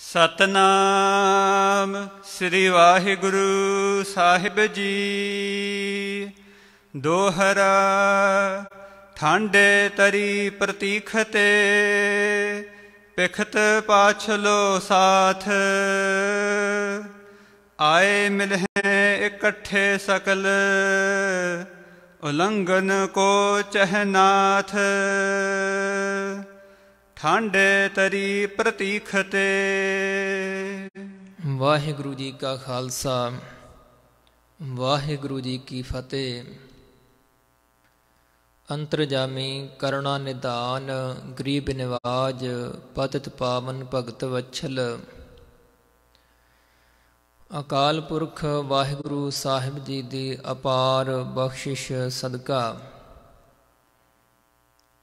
ਸਤਨਾਮ ਸ੍ਰੀ ਵਾਹਿਗੁਰੂ ਸਾਹਿਬ ਜੀ ਦੋਹਰਾ ਠੰਡੇ ਤਰੀ ਪ੍ਰਤੀਖਤੇ ਪਖਤ ਪਿਖਤ ਪਾਛਲੋ ਸਾਥ ਆਏ ਮਿਲਹਿ ਇਕੱਠੇ ਸਕਲ ਉਲੰਘਨ ਕੋ ਚਹਨਾਥ ਠੰਡ ਤਰੀ ਪ੍ਰਤੀਖਤੇ ਵਾਹਿਗੁਰੂ ਜੀ ਕਾ ਖਾਲਸਾ ਵਾਹਿਗੁਰੂ ਜੀ ਕੀ ਫਤਿਹ ਅੰਤਰਜਾਮੀ ਕਰੁਣਾ ਨਿਦਾਨ ਗਰੀਬ ਨਿਵਾਜ ਪਤਿਤ ਪਾਵਨ ਭਗਤ ਵਛਲ ਅਕਾਲ ਪੁਰਖ ਵਾਹਿਗੁਰੂ ਸਾਹਿਬ ਜੀ ਦੀ ਅਪਾਰ ਬਖਸ਼ਿਸ਼ ਸਦਕਾ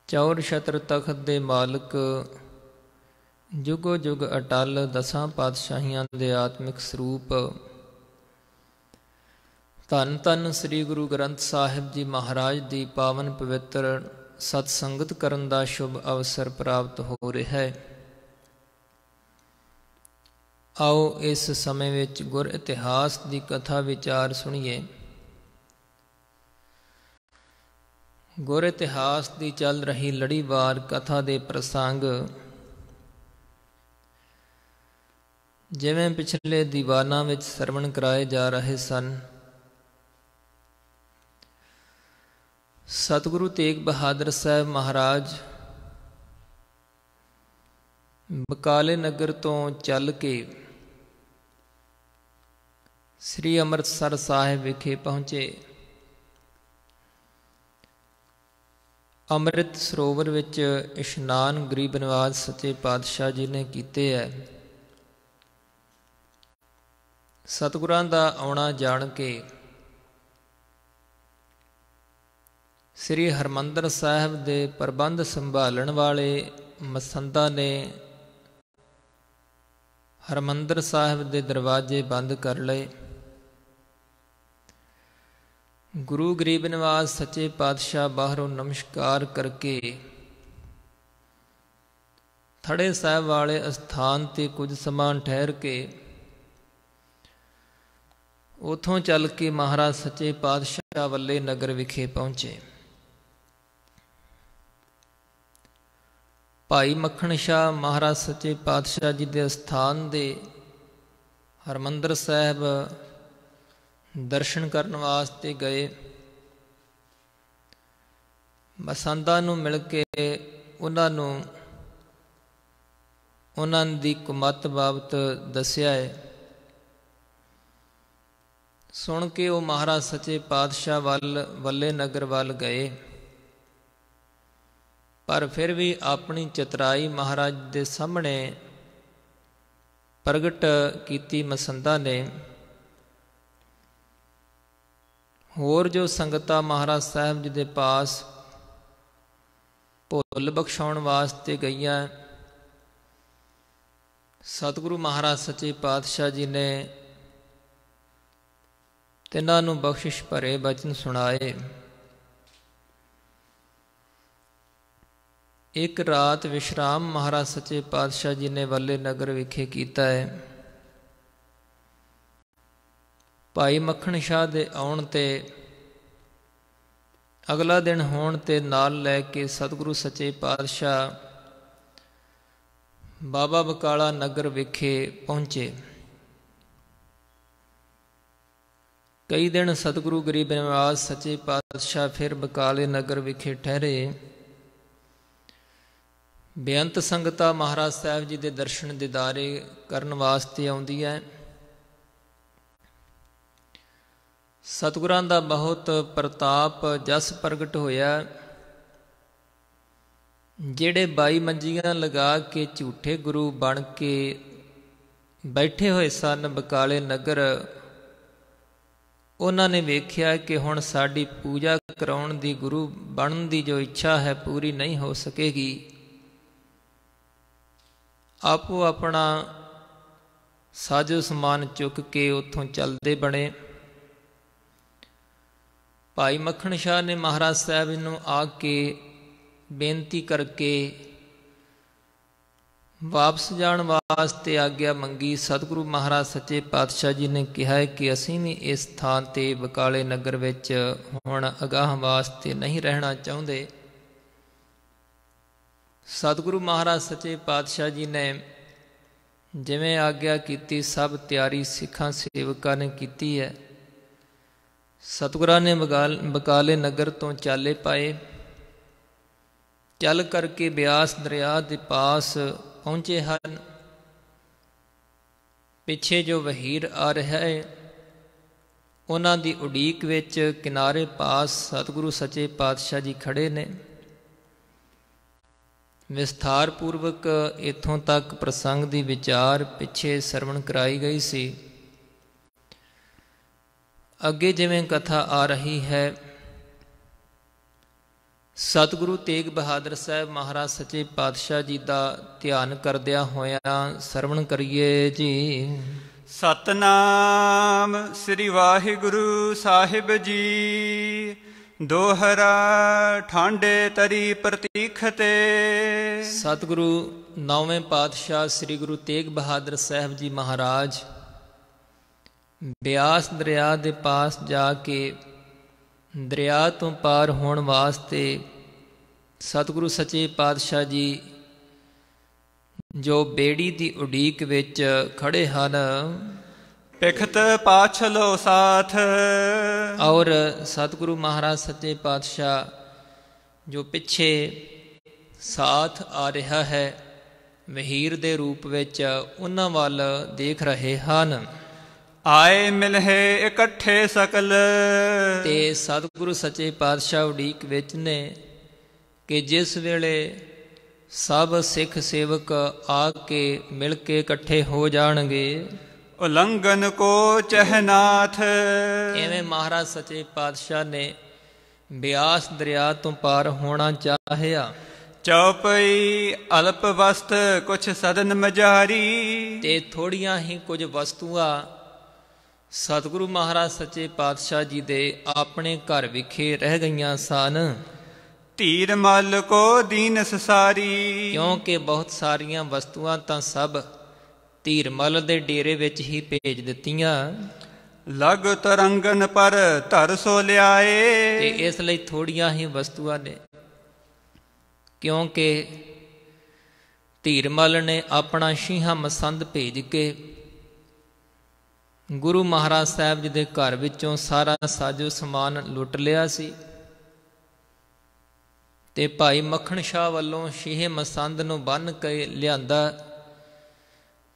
ਚੌਰ ਛਤਰ ਤਖਤ ਦੇ ਮਾਲਕ ਜੁਗੋ ਜੁਗ ਅਟਲ ਦਸਾਂ ਪਾਤਸ਼ਾਹੀਆਂ ਦੇ ਆਤਮਿਕ ਸਰੂਪ ਤਨ ਤਨ ਸ੍ਰੀ ਗੁਰੂ ਗ੍ਰੰਥ ਸਾਹਿਬ ਜੀ ਮਹਾਰਾਜ ਦੀ ਪਾਵਨ ਪਵਿੱਤਰ ਸਤ ਸੰਗਤ ਕਰਨ ਦਾ ਸ਼ੁਭ ਅਵਸਰ ਪ੍ਰਾਪਤ ਹੋ ਰਿਹਾ ਹੈ ਆਓ ਇਸ ਸਮੇਂ ਵਿੱਚ ਗੁਰ ਇਤਿਹਾਸ ਦੀ ਕਥਾ ਵਿਚਾਰ ਸੁਣੀਏ ਗੁਰ ਇਤਿਹਾਸ ਦੀ ਚੱਲ ਰਹੀ ਲੜੀਵਾਰ ਕਥਾ ਦੇ ਪ੍ਰਸੰਗ ਜਿਵੇਂ ਪਿਛਲੇ ਦੀਵਾਨਾਂ ਵਿੱਚ ਸਰਵਣ ਕਰਾਏ ਜਾ ਰਹੇ ਸਨ ਸਤਿਗੁਰੂ ਤੇਗ ਬਹਾਦਰ ਸਾਹਿਬ ਮਹਾਰਾਜ ਬਕਾਲੇ ਨਗਰ ਤੋਂ ਚੱਲ ਕੇ ਸ੍ਰੀ ਅੰਮ੍ਰਿਤਸਰ ਸਾਹਿਬ ਵਿਖੇ ਪਹੁੰਚੇ ਅੰਮ੍ਰਿਤ ਸਰੋਵਰ ਵਿੱਚ ਇਸ਼ਨਾਨ ਗਰੀਬ ਬਨਵਾਸ ਸੱਚੇ ਪਾਤਸ਼ਾਹ ਜੀ ਨੇ ਕੀਤੇ ਹੈ ਸਤਿਗੁਰਾਂ ਦਾ ਆਉਣਾ ਜਾਣ ਕੇ ਸ੍ਰੀ ਹਰਮੰਦਰ ਸਾਹਿਬ ਦੇ ਪ੍ਰਬੰਧ ਸੰਭਾਲਣ ਵਾਲੇ ਮਸੰਦਾ ਨੇ ਹਰਮੰਦਰ ਸਾਹਿਬ ਦੇ ਦਰਵਾਜ਼ੇ ਬੰਦ ਕਰ ਲਏ ਗੁਰੂ ਗਰੀਬ ਨਿਵਾਸ ਸੱਚੇ ਪਾਤਸ਼ਾਹ ਬਾਹਰੋਂ ਨਮਸਕਾਰ ਕਰਕੇ ਥੜੇ ਸਾਹਿਬ ਵਾਲੇ ਅਸਥਾਨ ਤੇ ਕੁਝ ਸਮਾਂ ਠਹਿਰ ਕੇ ਉਥੋਂ ਚੱਲ ਕੇ ਮਹਾਰਾਜ ਸੱਚੇ ਪਾਤਸ਼ਾਹ ਵੱਲੇ ਨਗਰ ਵਿਖੇ ਪਹੁੰਚੇ ਭਾਈ ਮੱਖਣ ਸ਼ਾਹ ਮਹਾਰਾਜ ਸੱਚੇ ਪਾਤਸ਼ਾਹ ਜੀ ਦੇ ਅਸਥਾਨ ਦੇ ਹਰਮੰਦਰ ਸਾਹਿਬ ਦਰਸ਼ਨ ਕਰਨ ਵਾਸਤੇ ਗਏ ਮਸੰਦਾਂ ਨੂੰ ਮਿਲ ਕੇ ਉਹਨਾਂ ਨੂੰ ਉਹਨਾਂ ਦੀ ਕੁਮਤ ਬਾਬਤ ਦੱਸਿਆ ਹੈ ਸੁਣ ਕੇ ਉਹ ਮਹਾਰਾਜ ਸੱਚੇ ਪਾਤਸ਼ਾਹ ਵੱਲ ਵੱਲੇ ਨਗਰ ਵੱਲ ਗਏ ਪਰ ਫਿਰ ਵੀ ਆਪਣੀ ਚਤਰਾਈ ਮਹਾਰਾਜ ਦੇ ਸਾਹਮਣੇ ਪ੍ਰਗਟ ਕੀਤੀ ਮਸੰਦਾ ਨੇ ਹੋਰ ਜੋ ਸੰਗਤਾਂ ਮਹਾਰਾਜ ਸਾਹਿਬ ਜੀ ਦੇ ਪਾਸ ਭੁੱਲ ਬਖਸ਼ਾਉਣ ਵਾਸਤੇ ਗਈਆਂ ਸਤਿਗੁਰੂ ਮਹਾਰਾਜ ਸੱਚੇ ਪਾਤਸ਼ਾਹ ਜੀ ਨੇ ਤਿਨਾਂ ਨੂੰ ਬਖਸ਼ਿਸ਼ ਭਰੇ ਬਚਨ ਸੁਣਾਏ ਇੱਕ ਰਾਤ ਵਿਸ਼ਰਾਮ ਮਹਾਰਾਜ ਸੱਚੇ ਪਾਤਸ਼ਾਹ ਜੀ ਨੇ ਵੱਲੇ ਨਗਰ ਵਿਖੇ ਕੀਤਾ ਹੈ ਭਾਈ ਮੱਖਣ ਸ਼ਾਹ ਦੇ ਆਉਣ ਤੇ ਅਗਲਾ ਦਿਨ ਹੋਣ ਤੇ ਨਾਲ ਲੈ ਕੇ ਸਤਿਗੁਰੂ ਸੱਚੇ ਪਾਤਸ਼ਾਹ ਬਾਬਾ ਬਕਾਲਾ ਨਗਰ ਵਿਖੇ ਪਹੁੰਚੇ ਕਈ ਦਿਨ ਸਤਿਗੁਰੂ ਗਰੀਬ ਨਿਵਾਸ ਸੱਚੇ ਪਾਤਸ਼ਾਹ ਫਿਰ ਬਕਾਲੇ ਨਗਰ ਵਿਖੇ ਠਹਿਰੇ ਬੇਅੰਤ ਸੰਗਤਾ ਮਹਾਰਾਜ ਸਾਹਿਬ ਜੀ ਦੇ ਦਰਸ਼ਨ ਦਿਦਾਰੇ ਕਰਨ ਵਾਸਤੇ ਆਉਂਦੀ ਹੈ ਸਤਿਗੁਰਾਂ ਦਾ ਬਹੁਤ ਪ੍ਰਤਾਪ ਜਸ ਪ੍ਰਗਟ ਹੋਇਆ ਜਿਹੜੇ ਬਾਈ ਮੰਜੀਆਂ ਲਗਾ ਕੇ ਝੂਠੇ ਗੁਰੂ ਬਣ ਕੇ ਬੈਠੇ ਹੋਏ ਸਨ ਬਕਾਲੇ ਨਗਰ ਉਹਨਾਂ ਨੇ ਵੇਖਿਆ ਕਿ ਹੁਣ ਸਾਡੀ ਪੂਜਾ ਕਰਾਉਣ ਦੀ ਗੁਰੂ ਬਣਨ ਦੀ ਜੋ ਇੱਛਾ ਹੈ ਪੂਰੀ ਨਹੀਂ ਹੋ ਸਕੇਗੀ ਆਪੋ ਆਪਣਾ ਸਾਜੋ ਸਮਾਨ ਚੁੱਕ ਕੇ ਉੱਥੋਂ ਚੱਲਦੇ ਬਣੇ ਭਾਈ ਮੱਖਣ ਸ਼ਾਹ ਨੇ ਮਹਾਰਾਜ ਸਾਹਿਬ ਨੂੰ ਆ ਕੇ ਬੇਨਤੀ ਕਰਕੇ ਵਾਪਸ ਜਾਣ ਵਾਸਤੇ ਆਗਿਆ ਮੰਗੀ ਸਤਿਗੁਰੂ ਮਹਾਰਾਜ ਸੱਚੇ ਪਾਤਸ਼ਾਹ ਜੀ ਨੇ ਕਿਹਾ ਹੈ ਕਿ ਅਸੀਂ ਵੀ ਇਸ ਥਾਂ ਤੇ ਬਕਾਲੇ ਨਗਰ ਵਿੱਚ ਹੁਣ ਅਗਾਹ ਵਾਸਤੇ ਨਹੀਂ ਰਹਿਣਾ ਚਾਹੁੰਦੇ ਸਤਿਗੁਰੂ ਮਹਾਰਾਜ ਸੱਚੇ ਪਾਤਸ਼ਾਹ ਜੀ ਨੇ ਜਿਵੇਂ ਆਗਿਆ ਕੀਤੀ ਸਭ ਤਿਆਰੀ ਸਿੱਖਾਂ ਸੇਵਕਾਂ ਨੇ ਕੀਤੀ ਹੈ ਸਤਗੁਰਾਂ ਨੇ ਬਕਾਲੇ ਨਗਰ ਤੋਂ ਚਾਲੇ ਪਾਏ ਚੱਲ ਕਰਕੇ ਬਿਆਸ ਦਰਿਆ ਦੇ ਪਾਸ ਪਹੁੰਚੇ ਹਨ ਪਿੱਛੇ ਜੋ ਵਹੀਰ ਆ ਰਿਹਾ ਹੈ ਉਹਨਾਂ ਦੀ ਉਡੀਕ ਵਿੱਚ ਕਿਨਾਰੇ ਪਾਸ ਸਤਿਗੁਰੂ ਸੱਚੇ ਪਾਤਸ਼ਾਹ ਜੀ ਖੜੇ ਨੇ ਵਿਸਥਾਰ ਪੂਰਵਕ ਇਥੋਂ ਤੱਕ ਪ੍ਰਸੰਗ ਦੀ ਵਿਚਾਰ ਪਿੱਛੇ ਸਰਵਣ ਕਰਾਈ ਗਈ ਸੀ ਅੱਗੇ ਜਿਵੇਂ ਕਥਾ ਆ ਰਹੀ ਹੈ ਸਤਿਗੁਰੂ ਤੇਗ ਬਹਾਦਰ ਸਾਹਿਬ ਮਹਾਰਾਜ ਸੱਚੇ ਪਾਤਸ਼ਾਹ ਜੀ ਦਾ ਧਿਆਨ ਕਰਦਿਆਂ ਹੋਇਆਂ ਸਰਵਣ ਕਰੀਏ ਜੀ ਸਤਨਾਮ ਸ੍ਰੀ ਵਾਹਿਗੁਰੂ ਸਾਹਿਬ ਜੀ ਦੋਹਰਾ ਠਾਂਡੇ ਤਰੀ ਪ੍ਰਤੀਖਤੇ ਸਤਿਗੁਰੂ ਨੌਵੇਂ ਪਾਤਸ਼ਾਹ ਸ੍ਰੀ ਗੁਰੂ ਤੇਗ ਬਹਾਦਰ ਸਾਹਿਬ ਜੀ ਮਹਾਰਾਜ ਬਿਆਸ ਦਰਿਆ ਦੇ ਪਾਸ ਜਾ ਕੇ ਦਰਿਆ ਤੋਂ ਪਾਰ ਹੋਣ ਵਾਸਤੇ ਸਤਿਗੁਰੂ ਸੱਚੇ ਪਾਤਸ਼ਾਹ ਜੀ ਜੋ ਬੇੜੀ ਦੀ ਉਡੀਕ ਵਿੱਚ ਖੜੇ ਹਨ ਪਿਖਤ ਪਾਛਲੋ ਸਾਥ ਔਰ ਸਤਿਗੁਰੂ ਮਹਾਰਾਜ ਸੱਚੇ ਪਾਤਸ਼ਾਹ ਜੋ ਪਿੱਛੇ ਸਾਥ ਆ ਰਿਹਾ ਹੈ ਵਹੀਰ ਦੇ ਰੂਪ ਵਿੱਚ ਉਹਨਾਂ ਵੱਲ ਦੇਖ ਰਹੇ ਹਨ ਆਏ ਮਿਲਹਿ ਇਕੱਠੇ ਸਕਲ ਤੇ ਸਤਿਗੁਰੂ ਸੱਚੇ ਪਾਤਸ਼ਾਹ ਉਡੀਕ ਵਿੱਚ ਨੇ ਕਿ ਜਿਸ ਵੇਲੇ ਸਭ ਸਿੱਖ ਸੇਵਕ ਆ ਕੇ ਮਿਲ ਕੇ ਇਕੱਠੇ ਹੋ ਜਾਣਗੇ ਉਲੰਘਨ ਕੋ ਚਹਨਾਥ ਐਵੇਂ ਮਹਾਰਾਜ ਸੱਚੇ ਪਾਤਸ਼ਾਹ ਨੇ ਬਿਆਸ ਦਰਿਆ ਤੋਂ ਪਾਰ ਹੋਣਾ ਚਾਹਿਆ ਚੌਪਈ ਅਲਪ ਵਸਤ ਕੁਛ ਸਦਨ ਮਜਾਰੀ ਤੇ ਥੋੜੀਆਂ ਹੀ ਕੁਝ ਵਸਤੂਆਂ ਸਤਿਗੁਰੂ ਮਹਾਰਾਜ ਸੱਚੇ ਪਾਤਸ਼ਾਹ ਜੀ ਦੇ ਆਪਣੇ ਘਰ ਵਿਖੇ ਰਹਿ ਗਈਆਂ ਸਨ ਧੀਰ ਮਲ ਕੋ ਦੀਨ ਸਸਾਰੀ ਕਿਉਂਕਿ ਬਹੁਤ ਸਾਰੀਆਂ ਵਸਤੂਆਂ ਤਾਂ ਸਭ ਧੀਰ ਮਲ ਦੇ ਡੇਰੇ ਵਿੱਚ ਹੀ ਭੇਜ ਦਿੱਤੀਆਂ ਲਗ ਤਰੰਗਨ ਪਰ ਧਰ ਸੋ ਲਿਆਏ ਤੇ ਇਸ ਲਈ ਥੋੜੀਆਂ ਹੀ ਵਸਤੂਆਂ ਨੇ ਕਿਉਂਕਿ ਧੀਰਮਲ ਨੇ ਆਪਣਾ ਸ਼ੀਹਾ ਮਸੰਦ ਭੇਜ ਕੇ ਗੁਰੂ ਮਹਾਰਾਜ ਸਾਹਿਬ ਜੀ ਦੇ ਘਰ ਵਿੱਚੋਂ ਸਾਰਾ ਸਾਜੋ ਸਮਾਨ ਲੁੱਟ ਲਿਆ ਸੀ ਤੇ ਭਾਈ ਮੱਖਣ ਸ਼ਾਹ ਵੱਲੋਂ ਸ਼ੀਹੇ ਮਸੰਦ ਨੂੰ ਬੰਨ ਕੇ ਲਿਆਂਦਾ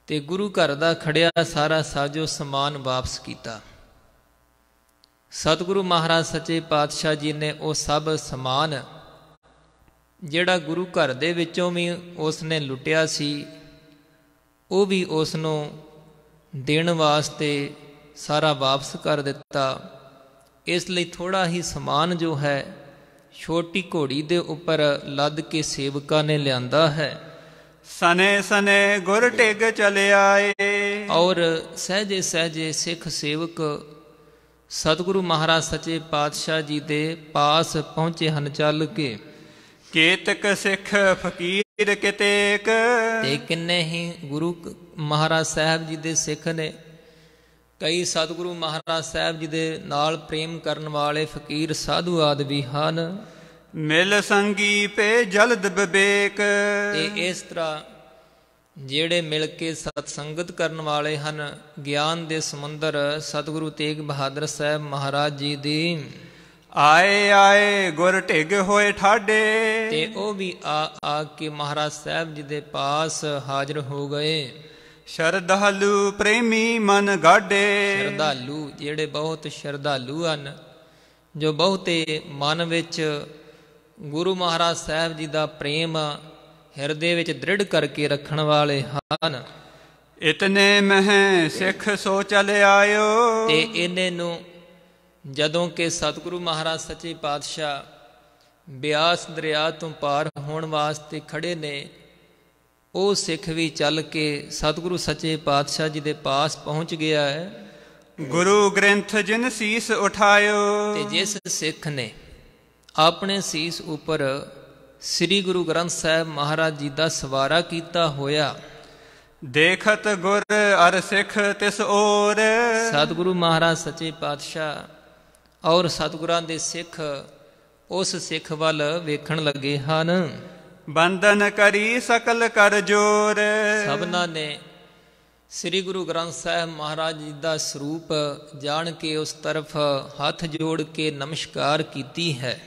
ਤੇ ਗੁਰੂ ਘਰ ਦਾ ਖੜਿਆ ਸਾਰਾ ਸਾਜੋ ਸਮਾਨ ਵਾਪਸ ਕੀਤਾ ਸਤਿਗੁਰੂ ਮਹਾਰਾਜ ਸੱਚੇ ਪਾਤਸ਼ਾਹ ਜੀ ਨੇ ਉਹ ਸਭ ਸਮਾਨ ਜਿਹੜਾ ਗੁਰੂ ਘਰ ਦੇ ਵਿੱਚੋਂ ਵੀ ਉਸ ਨੇ ਲੁੱਟਿਆ ਸੀ ਉਹ ਵੀ ਉਸ ਨੂੰ ਦੇਣ ਵਾਸਤੇ ਸਾਰਾ ਵਾਪਸ ਕਰ ਦਿੱਤਾ ਇਸ ਲਈ ਥੋੜਾ ਹੀ ਸਮਾਨ ਜੋ ਹੈ ਛੋਟੀ ਘੋੜੀ ਦੇ ਉੱਪਰ ਲੱਦ ਕੇ ਸੇਵਕਾਂ ਨੇ ਲਿਆਂਦਾ ਹੈ ਸਨੇ ਸਨੇ ਗੁਰ ਟਿਗ ਚਲੇ ਆਏ ਔਰ ਸਹਜੇ ਸਹਜੇ ਸਿੱਖ ਸੇਵਕ ਸਤਿਗੁਰੂ ਮਹਾਰਾਜ ਸੱਚੇ ਪਾਤਸ਼ਾਹ ਜੀ ਦੇ ਪਾਸ ਪਹੁੰਚੇ ਹਨ ਚੱਲ ਕੇ ਕੇਤਕ ਸਿੱਖ ਫਕੀਰ ਕਿਤੇਕ ਇੱਕ ਨਹੀਂ ਗੁਰੂ ਮਹਾਰਾਜ ਸਾਹਿਬ ਜੀ ਦੇ ਸਿੱਖ ਨੇ ਕਈ ਸਤਿਗੁਰੂ ਮਹਾਰਾਜ ਸਾਹਿਬ ਜੀ ਦੇ ਨਾਲ ਪ੍ਰੇਮ ਕਰਨ ਵਾਲੇ ਫਕੀਰ ਸਾਧੂ ਆਦ ਵੀ ਹਨ ਮਿਲ ਸੰਗੀ ਪੇ ਜਲਦ ਬਿਵੇਕ ਤੇ ਇਸ ਤਰ੍ਹਾਂ ਜਿਹੜੇ ਮਿਲ ਕੇ ਸਤ ਸੰਗਤ ਕਰਨ ਵਾਲੇ ਹਨ ਗਿਆਨ ਦੇ ਸਮੁੰਦਰ ਸਤਿਗੁਰੂ ਤੇਗ ਬਹਾਦਰ ਸਾਹਿਬ ਮਹਾਰਾਜ ਜੀ ਦੀ ਆਏ ਆਏ ਗੁਰ ਢਿਗ ਹੋਏ ਠਾਡੇ ਤੇ ਉਹ ਵੀ ਆ ਆ ਕੇ ਮਹਾਰਾਜ ਸਾਹਿਬ ਜੀ ਦੇ ਪਾਸ ਹਾਜ਼ਰ ਹੋ ਗਏ ਸ਼ਰਧਾਲੂ ਪ੍ਰੇਮੀ ਮਨ ਗਾਡੇ ਸ਼ਰਧਾਲੂ ਜਿਹੜੇ ਬਹੁਤ ਸ਼ਰਧਾਲੂ ਹਨ ਜੋ ਬਹੁਤੇ ਮਨ ਵਿੱਚ ਗੁਰੂ ਮਹਾਰਾਜ ਸਾਹਿਬ ਜੀ ਦਾ ਪ੍ਰੇਮ ਹਿਰਦੇ ਵਿੱਚ ਦ੍ਰਿੜ ਕਰਕੇ ਰੱਖਣ ਵਾਲੇ ਹਨ ਇਤਨੇ ਮਹਿ ਸਿੱਖ ਸੋ ਚਲ ਆਇਓ ਤੇ ਇਹਨੇ ਨੂੰ ਜਦੋਂ ਕਿ ਸਤਿਗੁਰੂ ਮਹਾਰਾਜ ਸੱਚੇ ਪਾਤਸ਼ਾਹ ਬਿਆਸ ਦਰਿਆ ਤੋਂ ਪਾਰ ਹੋਣ ਵਾਸਤੇ ਖੜੇ ਨੇ ਉਹ ਸਿੱਖ ਵੀ ਚੱਲ ਕੇ ਸਤਿਗੁਰੂ ਸੱਚੇ ਪਾਤਸ਼ਾਹ ਜੀ ਦੇ ਪਾਸ ਪਹੁੰਚ ਗਿਆ ਹੈ ਗੁਰੂ ਗ੍ਰੰਥ ਜਿਨ ਸੀਸ ਉਠਾਇਓ ਤੇ ਜਿਸ ਸਿੱਖ ਨੇ ਆਪਣੇ ਸੀਸ ਉੱਪਰ ਸ੍ਰੀ ਗੁਰੂ ਗ੍ਰੰਥ ਸਾਹਿਬ ਮਹਾਰਾਜ ਜੀ ਦਾ ਸਵਾਰਾ ਕੀਤਾ ਹੋਇਆ ਦੇਖਤ ਗੁਰ ਅਰ ਸਿੱਖ ਤਿਸ ਔਰ ਸਤਿਗੁਰੂ ਮਹਾਰਾਜ ਸੱਚੇ ਪਾਤਸ਼ਾਹ ਔਰ ਸਤਿਗੁਰਾਂ ਦੇ ਸਿੱਖ ਉਸ ਸਿੱਖ ਵੱਲ ਵੇਖਣ ਲੱਗੇ ਹਨ ਬੰਦਨ ਕਰੀ ਸਕਲ ਕਰ ਜੋਰ ਸਭਨਾ ਨੇ ਸ੍ਰੀ ਗੁਰੂ ਗ੍ਰੰਥ ਸਾਹਿਬ ਮਹਾਰਾਜ ਜੀ ਦਾ ਸਰੂਪ ਜਾਣ ਕੇ ਉਸ ਤਰਫ ਹੱਥ ਜੋੜ ਕੇ ਨਮਸਕਾਰ ਕੀਤੀ ਹੈ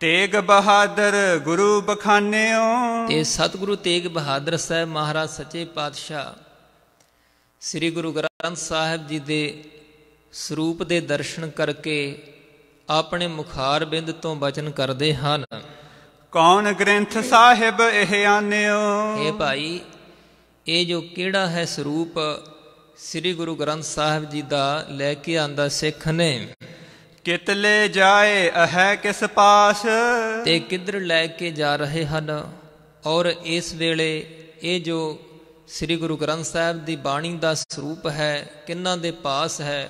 ਤੇਗ ਬਹਾਦਰ ਗੁਰੂ ਬਖਾਨਿਓ ਤੇ ਸਤਿਗੁਰੂ ਤੇਗ ਬਹਾਦਰ ਸਾਹਿਬ ਮਹਾਰਾਜ ਸੱਚੇ ਪਾਤਸ਼ਾਹ ਸ੍ਰੀ ਗੁਰੂ ਗ੍ਰੰਥ ਸਾਹਿਬ ਜੀ ਦੇ ਸਰੂਪ ਦੇ ਦਰਸ਼ਨ ਕਰਕੇ ਆਪਣੇ ਮੁਖਾਰ ਬਿੰਦ ਤੋਂ ਬਚਨ ਕਰਦੇ ਹਨ ਕੌਣ ਗ੍ਰੰਥ ਸਾਹਿਬ ਇਹ ਆਨਿਓ ਇਹ ਭਾਈ ਇਹ ਜੋ ਕਿਹੜਾ ਹੈ ਸਰੂਪ ਸ੍ਰੀ ਗੁਰੂ ਗ੍ਰੰਥ ਸਾਹਿਬ ਜੀ ਦਾ ਲੈ ਕੇ ਆਂਦਾ ਸਿੱਖ ਨੇ ਕਿਤਲੇ ਜਾਏ ਅਹ ਕਿਸ ਪਾਸ ਤੇ ਕਿੱਧਰ ਲੈ ਕੇ ਜਾ ਰਹੇ ਹਨ ਔਰ ਇਸ ਵੇਲੇ ਇਹ ਜੋ ਸ੍ਰੀ ਗੁਰੂ ਗ੍ਰੰਥ ਸਾਹਿਬ ਦੀ ਬਾਣੀ ਦਾ ਸਰੂਪ ਹੈ ਕਿੰਨਾਂ ਦੇ ਪਾਸ ਹੈ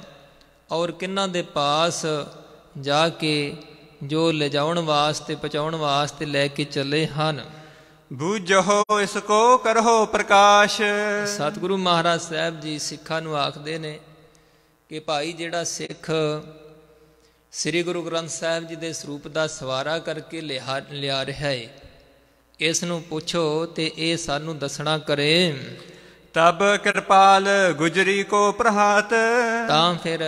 ਔਰ ਕਿੰਨਾਂ ਦੇ ਪਾਸ ਜਾ ਕੇ ਜੋ ਲਿਜਾਉਣ ਵਾਸਤੇ ਪਹੁੰਚਾਉਣ ਵਾਸਤੇ ਲੈ ਕੇ ਚੱਲੇ ਹਨ ਬੂਝੋ ਇਸ ਕੋ ਕਰੋ ਪ੍ਰਕਾਸ਼ ਸਤਿਗੁਰੂ ਮਹਾਰਾਜ ਸਾਹਿਬ ਜੀ ਸਿੱਖਾਂ ਨੂੰ ਆਖਦੇ ਨੇ ਕਿ ਭਾਈ ਜਿਹੜਾ ਸਿੱਖ ਸ੍ਰੀ ਗੁਰੂ ਗ੍ਰੰਥ ਸਾਹਿਬ ਜੀ ਦੇ ਸਰੂਪ ਦਾ ਸਵਾਰਾ ਕਰਕੇ ਲਿਆ ਲਿਆ ਰਿਹਾ ਏ ਇਸ ਨੂੰ ਪੁੱਛੋ ਤੇ ਇਹ ਸਾਨੂੰ ਦੱਸਣਾ ਕਰੇ ਤਬ ਕਿਰਪਾਲ ਗੁਜਰੀ ਕੋ ਪ੍ਰਹਾਤ ਤਾਂ ਫਿਰ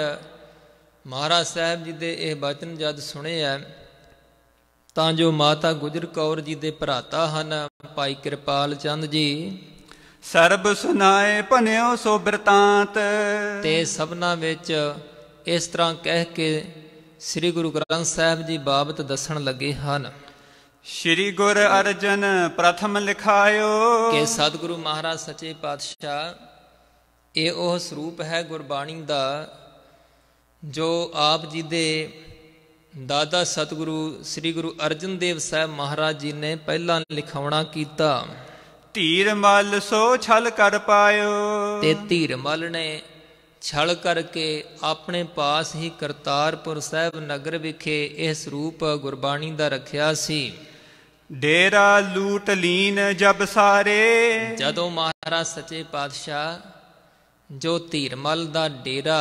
ਮਹਾਰਾਜ ਸਾਹਿਬ ਜੀ ਦੇ ਇਹ ਬਚਨ ਜਦ ਸੁਣੇ ਆ ਤਾਂ ਜੋ ਮਾਤਾ ਗੁਜਰ ਕੌਰ ਜੀ ਦੇ ਭਰਾਤਾ ਹਨ ਭਾਈ ਕਿਰਪਾਲ ਚੰਦ ਜੀ ਸਰਬ ਸੁਨਾਏ ਭਨਿਓ ਸੋ ਬਿਰਤਾਂਤ ਤੇ ਸਭਨਾ ਵਿੱਚ ਇਸ ਤਰ੍ਹਾਂ ਕਹਿ ਕੇ ਸ੍ਰੀ ਗੁਰੂ ਗ੍ਰੰਥ ਸਾਹਿਬ ਜੀ ਬਾਬਤ ਦੱਸਣ ਲੱਗੇ ਹਨ ਸ੍ਰੀ ਗੁਰ ਅਰਜਨ ਪ੍ਰਥਮ ਲਿਖਾਇਓ ਕਿ ਸਤਿਗੁਰੂ ਮਹਾਰਾਜ ਸੱਚੇ ਪਾਤਸ਼ਾਹ ਇਹ ਉਹ ਸਰੂਪ ਹੈ ਗੁਰਬਾਣੀ ਦਾ ਜੋ ਆਪ ਜੀ ਦੇ ਦਾਦਾ ਸਤਿਗੁਰੂ ਸ੍ਰੀ ਗੁਰੂ ਅਰਜਨ ਦੇਵ ਸਾਹਿਬ ਮਹਾਰਾਜ ਜੀ ਨੇ ਪਹਿਲਾਂ ਲਿਖਾਉਣਾ ਕੀਤਾ ਧੀਰਮਲ ਸੋ ਛਲ ਕਰ ਪਾਇਓ ਤੇ ਧੀਰਮਲ ਨੇ ਛਲ ਕਰਕੇ ਆਪਣੇ ਪਾਸ ਹੀ ਕਰਤਾਰਪੁਰ ਸਾਹਿਬ ਨਗਰ ਵਿਖੇ ਇਹ ਸਰੂਪ ਗੁਰਬਾਣੀ ਦਾ ਰੱਖਿਆ ਸੀ ਡੇਰਾ ਲੂਟ ਲੀਨ ਜਬ ਸਾਰੇ ਜਦੋਂ ਮਹਾਰਾਜ ਸੱਚੇ ਪਾਤਸ਼ਾਹ ਜੋ ਧੀਰਮਲ ਦਾ ਡੇਰਾ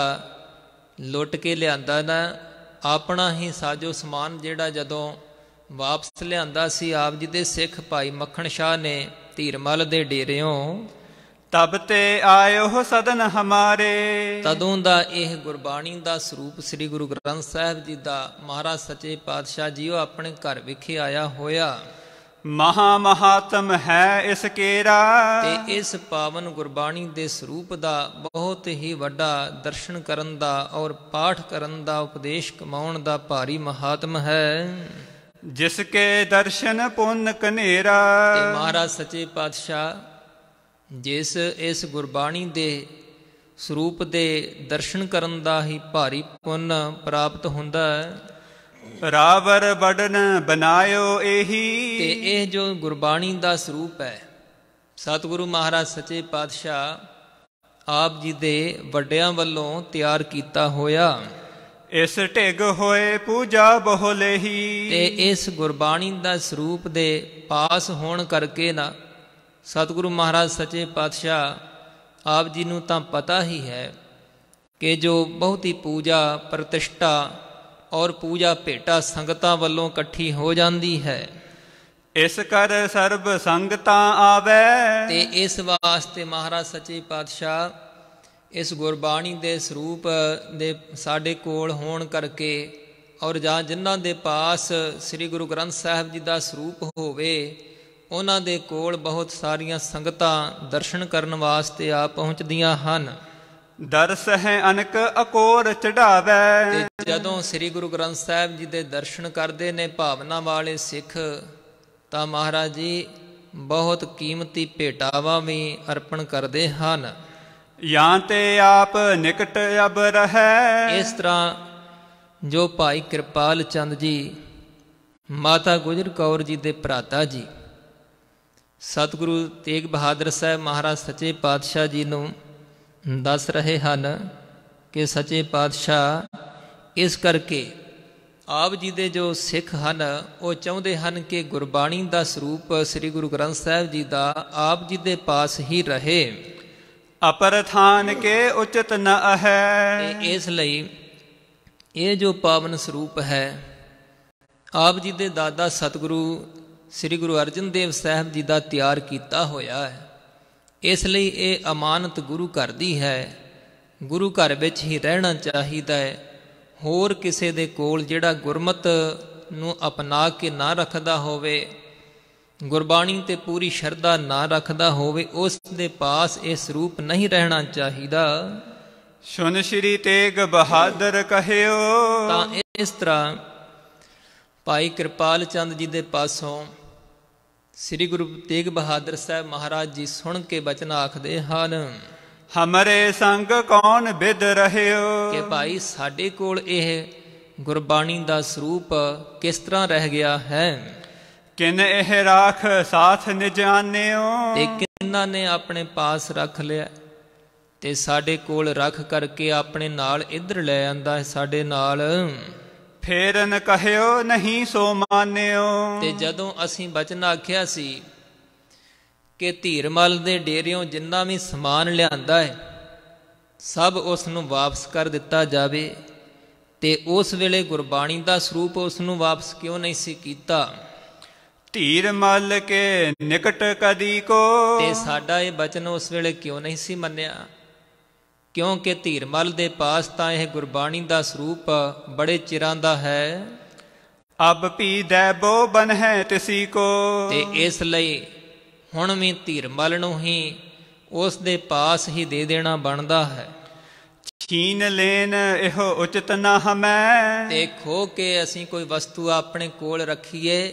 ਲੁੱਟ ਕੇ ਲਿਆਂਦਾ ਨਾ ਆਪਣਾ ਹੀ ਸਾਜੋ ਸਮਾਨ ਜਿਹੜਾ ਜਦੋਂ ਵਾਪਸ ਲਿਆਂਦਾ ਸੀ ਆਪ ਜੀ ਦੇ ਸਿੱਖ ਭਾਈ ਮੱਖਣ ਸ਼ਾਹ ਨੇ ਧੀਰਮਲ ਦੇ ਡੇਰਿਓਂ ਤਬ ਤੇ ਆਇਓ ਸਦਨ ਹਮਾਰੇ ਤਦੋਂ ਦਾ ਇਹ ਗੁਰਬਾਣੀ ਦਾ ਸਰੂਪ ਸ੍ਰੀ ਗੁਰੂ ਗ੍ਰੰਥ ਸਾਹਿਬ ਜੀ ਦਾ ਮਹਾਰਾਜ ਸੱਚੇ ਪਾਤਸ਼ਾਹ ਜੀ ਉਹ ਆਪਣੇ ਘਰ ਵਿਖੇ ਆਇਆ ਹੋਇਆ ਮਹਾ ਮਹਾਤਮ ਹੈ ਇਸ ਕੇਰਾ ਤੇ ਇਸ ਪਾਵਨ ਗੁਰਬਾਣੀ ਦੇ ਸਰੂਪ ਦਾ ਬਹੁਤ ਹੀ ਵੱਡਾ ਦਰਸ਼ਨ ਕਰਨ ਦਾ ਔਰ ਪਾਠ ਕਰਨ ਦਾ ਉਪਦੇਸ਼ ਕਮਾਉਣ ਦਾ ਭਾਰੀ ਮਹਾਤਮ ਹੈ ਜਿਸ ਕੇ ਦਰਸ਼ਨ ਪੁੰਨ ਕਨੇਰਾ ਤੇ ਮਹਾਰਾਜ ਸੱਚੇ ਪਾਤਸ਼ਾਹ ਜਿਸ ਇਸ ਗੁਰਬਾਣੀ ਦੇ ਸਰੂਪ ਦੇ ਦਰਸ਼ਨ ਕਰਨ ਦਾ ਹੀ ਭਾਰੀ ਪੁੰਨ ਪ੍ਰਾਪਤ ਹੁੰਦਾ ਹੈ ਰਾਵਰ ਬੜਨ ਬਨਾਇਓ ਇਹੀ ਤੇ ਇਹ ਜੋ ਗੁਰਬਾਣੀ ਦਾ ਸਰੂਪ ਹੈ ਸਤਿਗੁਰੂ ਮਹਾਰਾਜ ਸੱਚੇ ਪਾਤਸ਼ਾਹ ਆਪ ਜੀ ਦੇ ਵੱਡਿਆਂ ਵੱਲੋਂ ਤਿਆਰ ਕੀਤਾ ਹੋਇਆ ਇਸ ਢਿਗ ਹੋਏ ਪੂਜਾ ਬਹੁਲੇਹੀ ਤੇ ਇਸ ਗੁਰਬਾਣੀ ਦਾ ਸਰੂਪ ਦੇ ਪਾਸ ਹੋਣ ਕਰਕੇ ਨਾ ਸਤਿਗੁਰੂ ਮਹਾਰਾਜ ਸੱਚੇ ਪਾਤਸ਼ਾਹ ਆਪ ਜੀ ਨੂੰ ਤਾਂ ਪਤਾ ਹੀ ਹੈ ਕਿ ਜੋ ਬਹੁਤੀ ਪੂਜਾ ਪ੍ਰਤਿਸ਼ਠਾ ਔਰ ਪੂਜਾ ਭੇਟਾ ਸੰਗਤਾਂ ਵੱਲੋਂ ਇਕੱਠੀ ਹੋ ਜਾਂਦੀ ਹੈ ਇਸ ਕਰ ਸਰਬ ਸੰਗਤਾਂ ਆਵੇ ਤੇ ਇਸ ਵਾਸਤੇ ਮਹਾਰਾਜ ਸੱਚੇ ਪਾਤਸ਼ਾਹ ਇਸ ਗੁਰਬਾਣੀ ਦੇ ਸਰੂਪ ਦੇ ਸਾਡੇ ਕੋਲ ਹੋਣ ਕਰਕੇ ਔਰ ਜਾਂ ਜਿਨ੍ਹਾਂ ਦੇ ਪਾਸ ਸ੍ਰੀ ਗੁਰੂ ਗ੍ਰੰਥ ਸਾਹਿਬ ਜੀ ਦਾ ਸਰੂਪ ਹੋਵੇ ਉਹਨਾਂ ਦੇ ਕੋਲ ਬਹੁਤ ਸਾਰੀਆਂ ਸੰਗਤਾਂ ਦਰਸ਼ਨ ਕਰਨ ਵਾਸਤੇ ਆ ਪਹੁੰਚਦੀਆਂ ਹਨ ਦਰਸ ਹੈ ਅਨਕ ਅਕੋਰ ਚੜਾਵੇ ਤੇ ਜਦੋਂ ਸ੍ਰੀ ਗੁਰੂ ਗ੍ਰੰਥ ਸਾਹਿਬ ਜੀ ਦੇ ਦਰਸ਼ਨ ਕਰਦੇ ਨੇ ਭਾਵਨਾ ਵਾਲੇ ਸਿੱਖ ਤਾਂ ਮਹਾਰਾਜ ਜੀ ਬਹੁਤ ਕੀਮਤੀ ਭੇਟਾਵਾ ਵੀ ਅਰਪਣ ਕਰਦੇ ਹਨ ਜਾਂ ਤੇ ਆਪ ਨਿਕਟ ਅਬ ਰਹੇ ਇਸ ਤਰ੍ਹਾਂ ਜੋ ਭਾਈ ਕਿਰਪਾਲ ਚੰਦ ਜੀ ਮਾਤਾ ਗੁਜਰ ਕੌਰ ਜੀ ਦੇ ਭਰਾਤਾ ਜੀ ਸਤਿਗੁਰੂ ਤੇਗ ਬਹਾਦਰ ਸਾਹਿਬ ਮਹਾਰਾਜ ਸੱਚੇ ਪਾਤਸ਼ਾਹ ਜੀ ਨੂੰ ਦੱਸ ਰਹੇ ਹਨ ਕਿ ਸੱਚੇ ਪਾਤਸ਼ਾਹ ਇਸ ਕਰਕੇ ਆਪ ਜੀ ਦੇ ਜੋ ਸਿੱਖ ਹਨ ਉਹ ਚਾਹੁੰਦੇ ਹਨ ਕਿ ਗੁਰਬਾਣੀ ਦਾ ਸਰੂਪ ਸ੍ਰੀ ਗੁਰੂ ਗ੍ਰੰਥ ਸਾਹਿਬ ਜੀ ਦਾ ਆਪ ਜੀ ਦੇ ਪਾਸ ਹੀ ਰਹੇ ਅਪਰਥਾਨ ਕੇ ਉਚਿਤ ਨ ਹੈ ਇਸ ਲਈ ਇਹ ਜੋ ਪਾਵਨ ਸਰੂਪ ਹੈ ਆਪ ਜੀ ਦੇ ਦਾਦਾ ਸਤਿਗੁਰੂ ਸ੍ਰੀ ਗੁਰੂ ਅਰਜਨ ਦੇਵ ਸਾਹਿਬ ਜੀ ਦਾ ਤਿਆਰ ਕੀਤਾ ਹੋਇਆ ਹੈ ਇਸ ਲਈ ਇਹ ਅਮਾਨਤ ਗੁਰੂ ਘਰ ਦੀ ਹੈ ਗੁਰੂ ਘਰ ਵਿੱਚ ਹੀ ਰਹਿਣਾ ਚਾਹੀਦਾ ਹੈ ਹੋਰ ਕਿਸੇ ਦੇ ਕੋਲ ਜਿਹੜਾ ਗੁਰਮਤ ਨੂੰ ਅਪਣਾ ਕੇ ਨਾ ਰੱਖਦਾ ਹੋਵੇ ਗੁਰਬਾਣੀ ਤੇ ਪੂਰੀ ਸ਼ਰਧਾ ਨਾ ਰੱਖਦਾ ਹੋਵੇ ਉਸ ਦੇ ਪਾਸ ਇਹ ਸਰੂਪ ਨਹੀਂ ਰਹਿਣਾ ਚਾਹੀਦਾ ਸੁਨ ਸ਼੍ਰੀ ਤੇਗ ਬਹਾਦਰ ਕਹਿਓ ਤਾਂ ਇਸ ਤਰ੍ਹਾਂ ਭਾਈ ਕਿਰਪਾਲ ਚੰਦ ਜੀ ਦੇ ਪਾਸੋਂ ਸ੍ਰੀ ਗੁਰੂ ਤੇਗ ਬਹਾਦਰ ਸਾਹਿਬ ਮਹਾਰਾਜ ਜੀ ਸੁਣ ਕੇ ਬਚਨ ਆਖਦੇ ਹਨ ਹਮਰੇ ਸੰਗ ਕੌਣ ਬਿਦ ਰਹਿਓ ਕਿ ਭਾਈ ਸਾਡੇ ਕੋਲ ਇਹ ਗੁਰਬਾਣੀ ਦਾ ਸਰੂਪ ਕਿਸ ਤਰ੍ਹਾਂ ਰਹਿ ਗਿਆ ਹੈ ਕਿਨ ਇਹ ਰਾਖ ਸਾਥ ਨਿਜਾਨਿਓ ਤੇ ਕਿੰਨਾਂ ਨੇ ਆਪਣੇ ਪਾਸ ਰੱਖ ਲਿਆ ਤੇ ਸਾਡੇ ਕੋਲ ਰੱਖ ਕਰਕੇ ਆਪਣੇ ਨਾਲ ਇੱਧਰ ਲੈ ਆਂਦਾ ਹੈ ਸਾਡੇ ਨਾਲ ਫੇਰਨ ਕਹਿਓ ਨਹੀਂ ਸੋ ਮਾਨਿਓ ਤੇ ਜਦੋਂ ਅਸੀਂ ਬਚਨ ਆਖਿਆ ਸੀ ਕਿ ਧੀਰਮਲ ਦੇ ਡੇਰਿਓਂ ਜਿੰਨਾ ਵੀ ਸਮਾਨ ਲਿਆਂਦਾ ਹੈ ਸਭ ਉਸ ਨੂੰ ਵਾਪਸ ਕਰ ਦਿੱਤਾ ਜਾਵੇ ਤੇ ਉਸ ਵੇਲੇ ਗੁਰਬਾਣੀ ਦਾ ਸਰੂਪ ਉਸ ਨੂੰ ਵਾਪਸ ਕਿਉਂ ਨਹੀਂ ਸੀ ਕੀਤਾ ਧੀਰ ਮਲ ਕੇ ਨਿਕਟ ਕਦੀ ਕੋ ਤੇ ਸਾਡਾ ਇਹ ਬਚਨ ਉਸ ਵੇਲੇ ਕਿਉਂ ਨਹੀਂ ਸੀ ਮੰਨਿਆ ਕਿਉਂਕਿ ਧੀਰਮਲ ਦੇ ਪਾਸ ਤਾਂ ਇਹ ਗੁਰਬਾਣੀ ਦਾ ਸਰੂਪ ਬੜੇ ਚਿਰਾਂ ਦਾ ਹੈ ਅਬ ਪੀ ਦੇ ਬੋ ਬਨ ਹੈ ਤਿਸੀ ਕੋ ਤੇ ਇਸ ਲਈ ਹੁਣ ਵੀ ਧੀਰਮਲ ਨੂੰ ਹੀ ਉਸ ਦੇ ਪਾਸ ਹੀ ਦੇ ਦੇਣਾ ਬਣਦਾ ਹੈ ਛੀਨ ਲੈਣ ਇਹੋ ਉਚਿਤ ਨਾ ਹਮੈ ਦੇਖੋ ਕਿ ਅਸੀਂ ਕੋਈ ਵਸਤੂ ਆਪਣੇ ਕੋਲ ਰੱਖੀਏ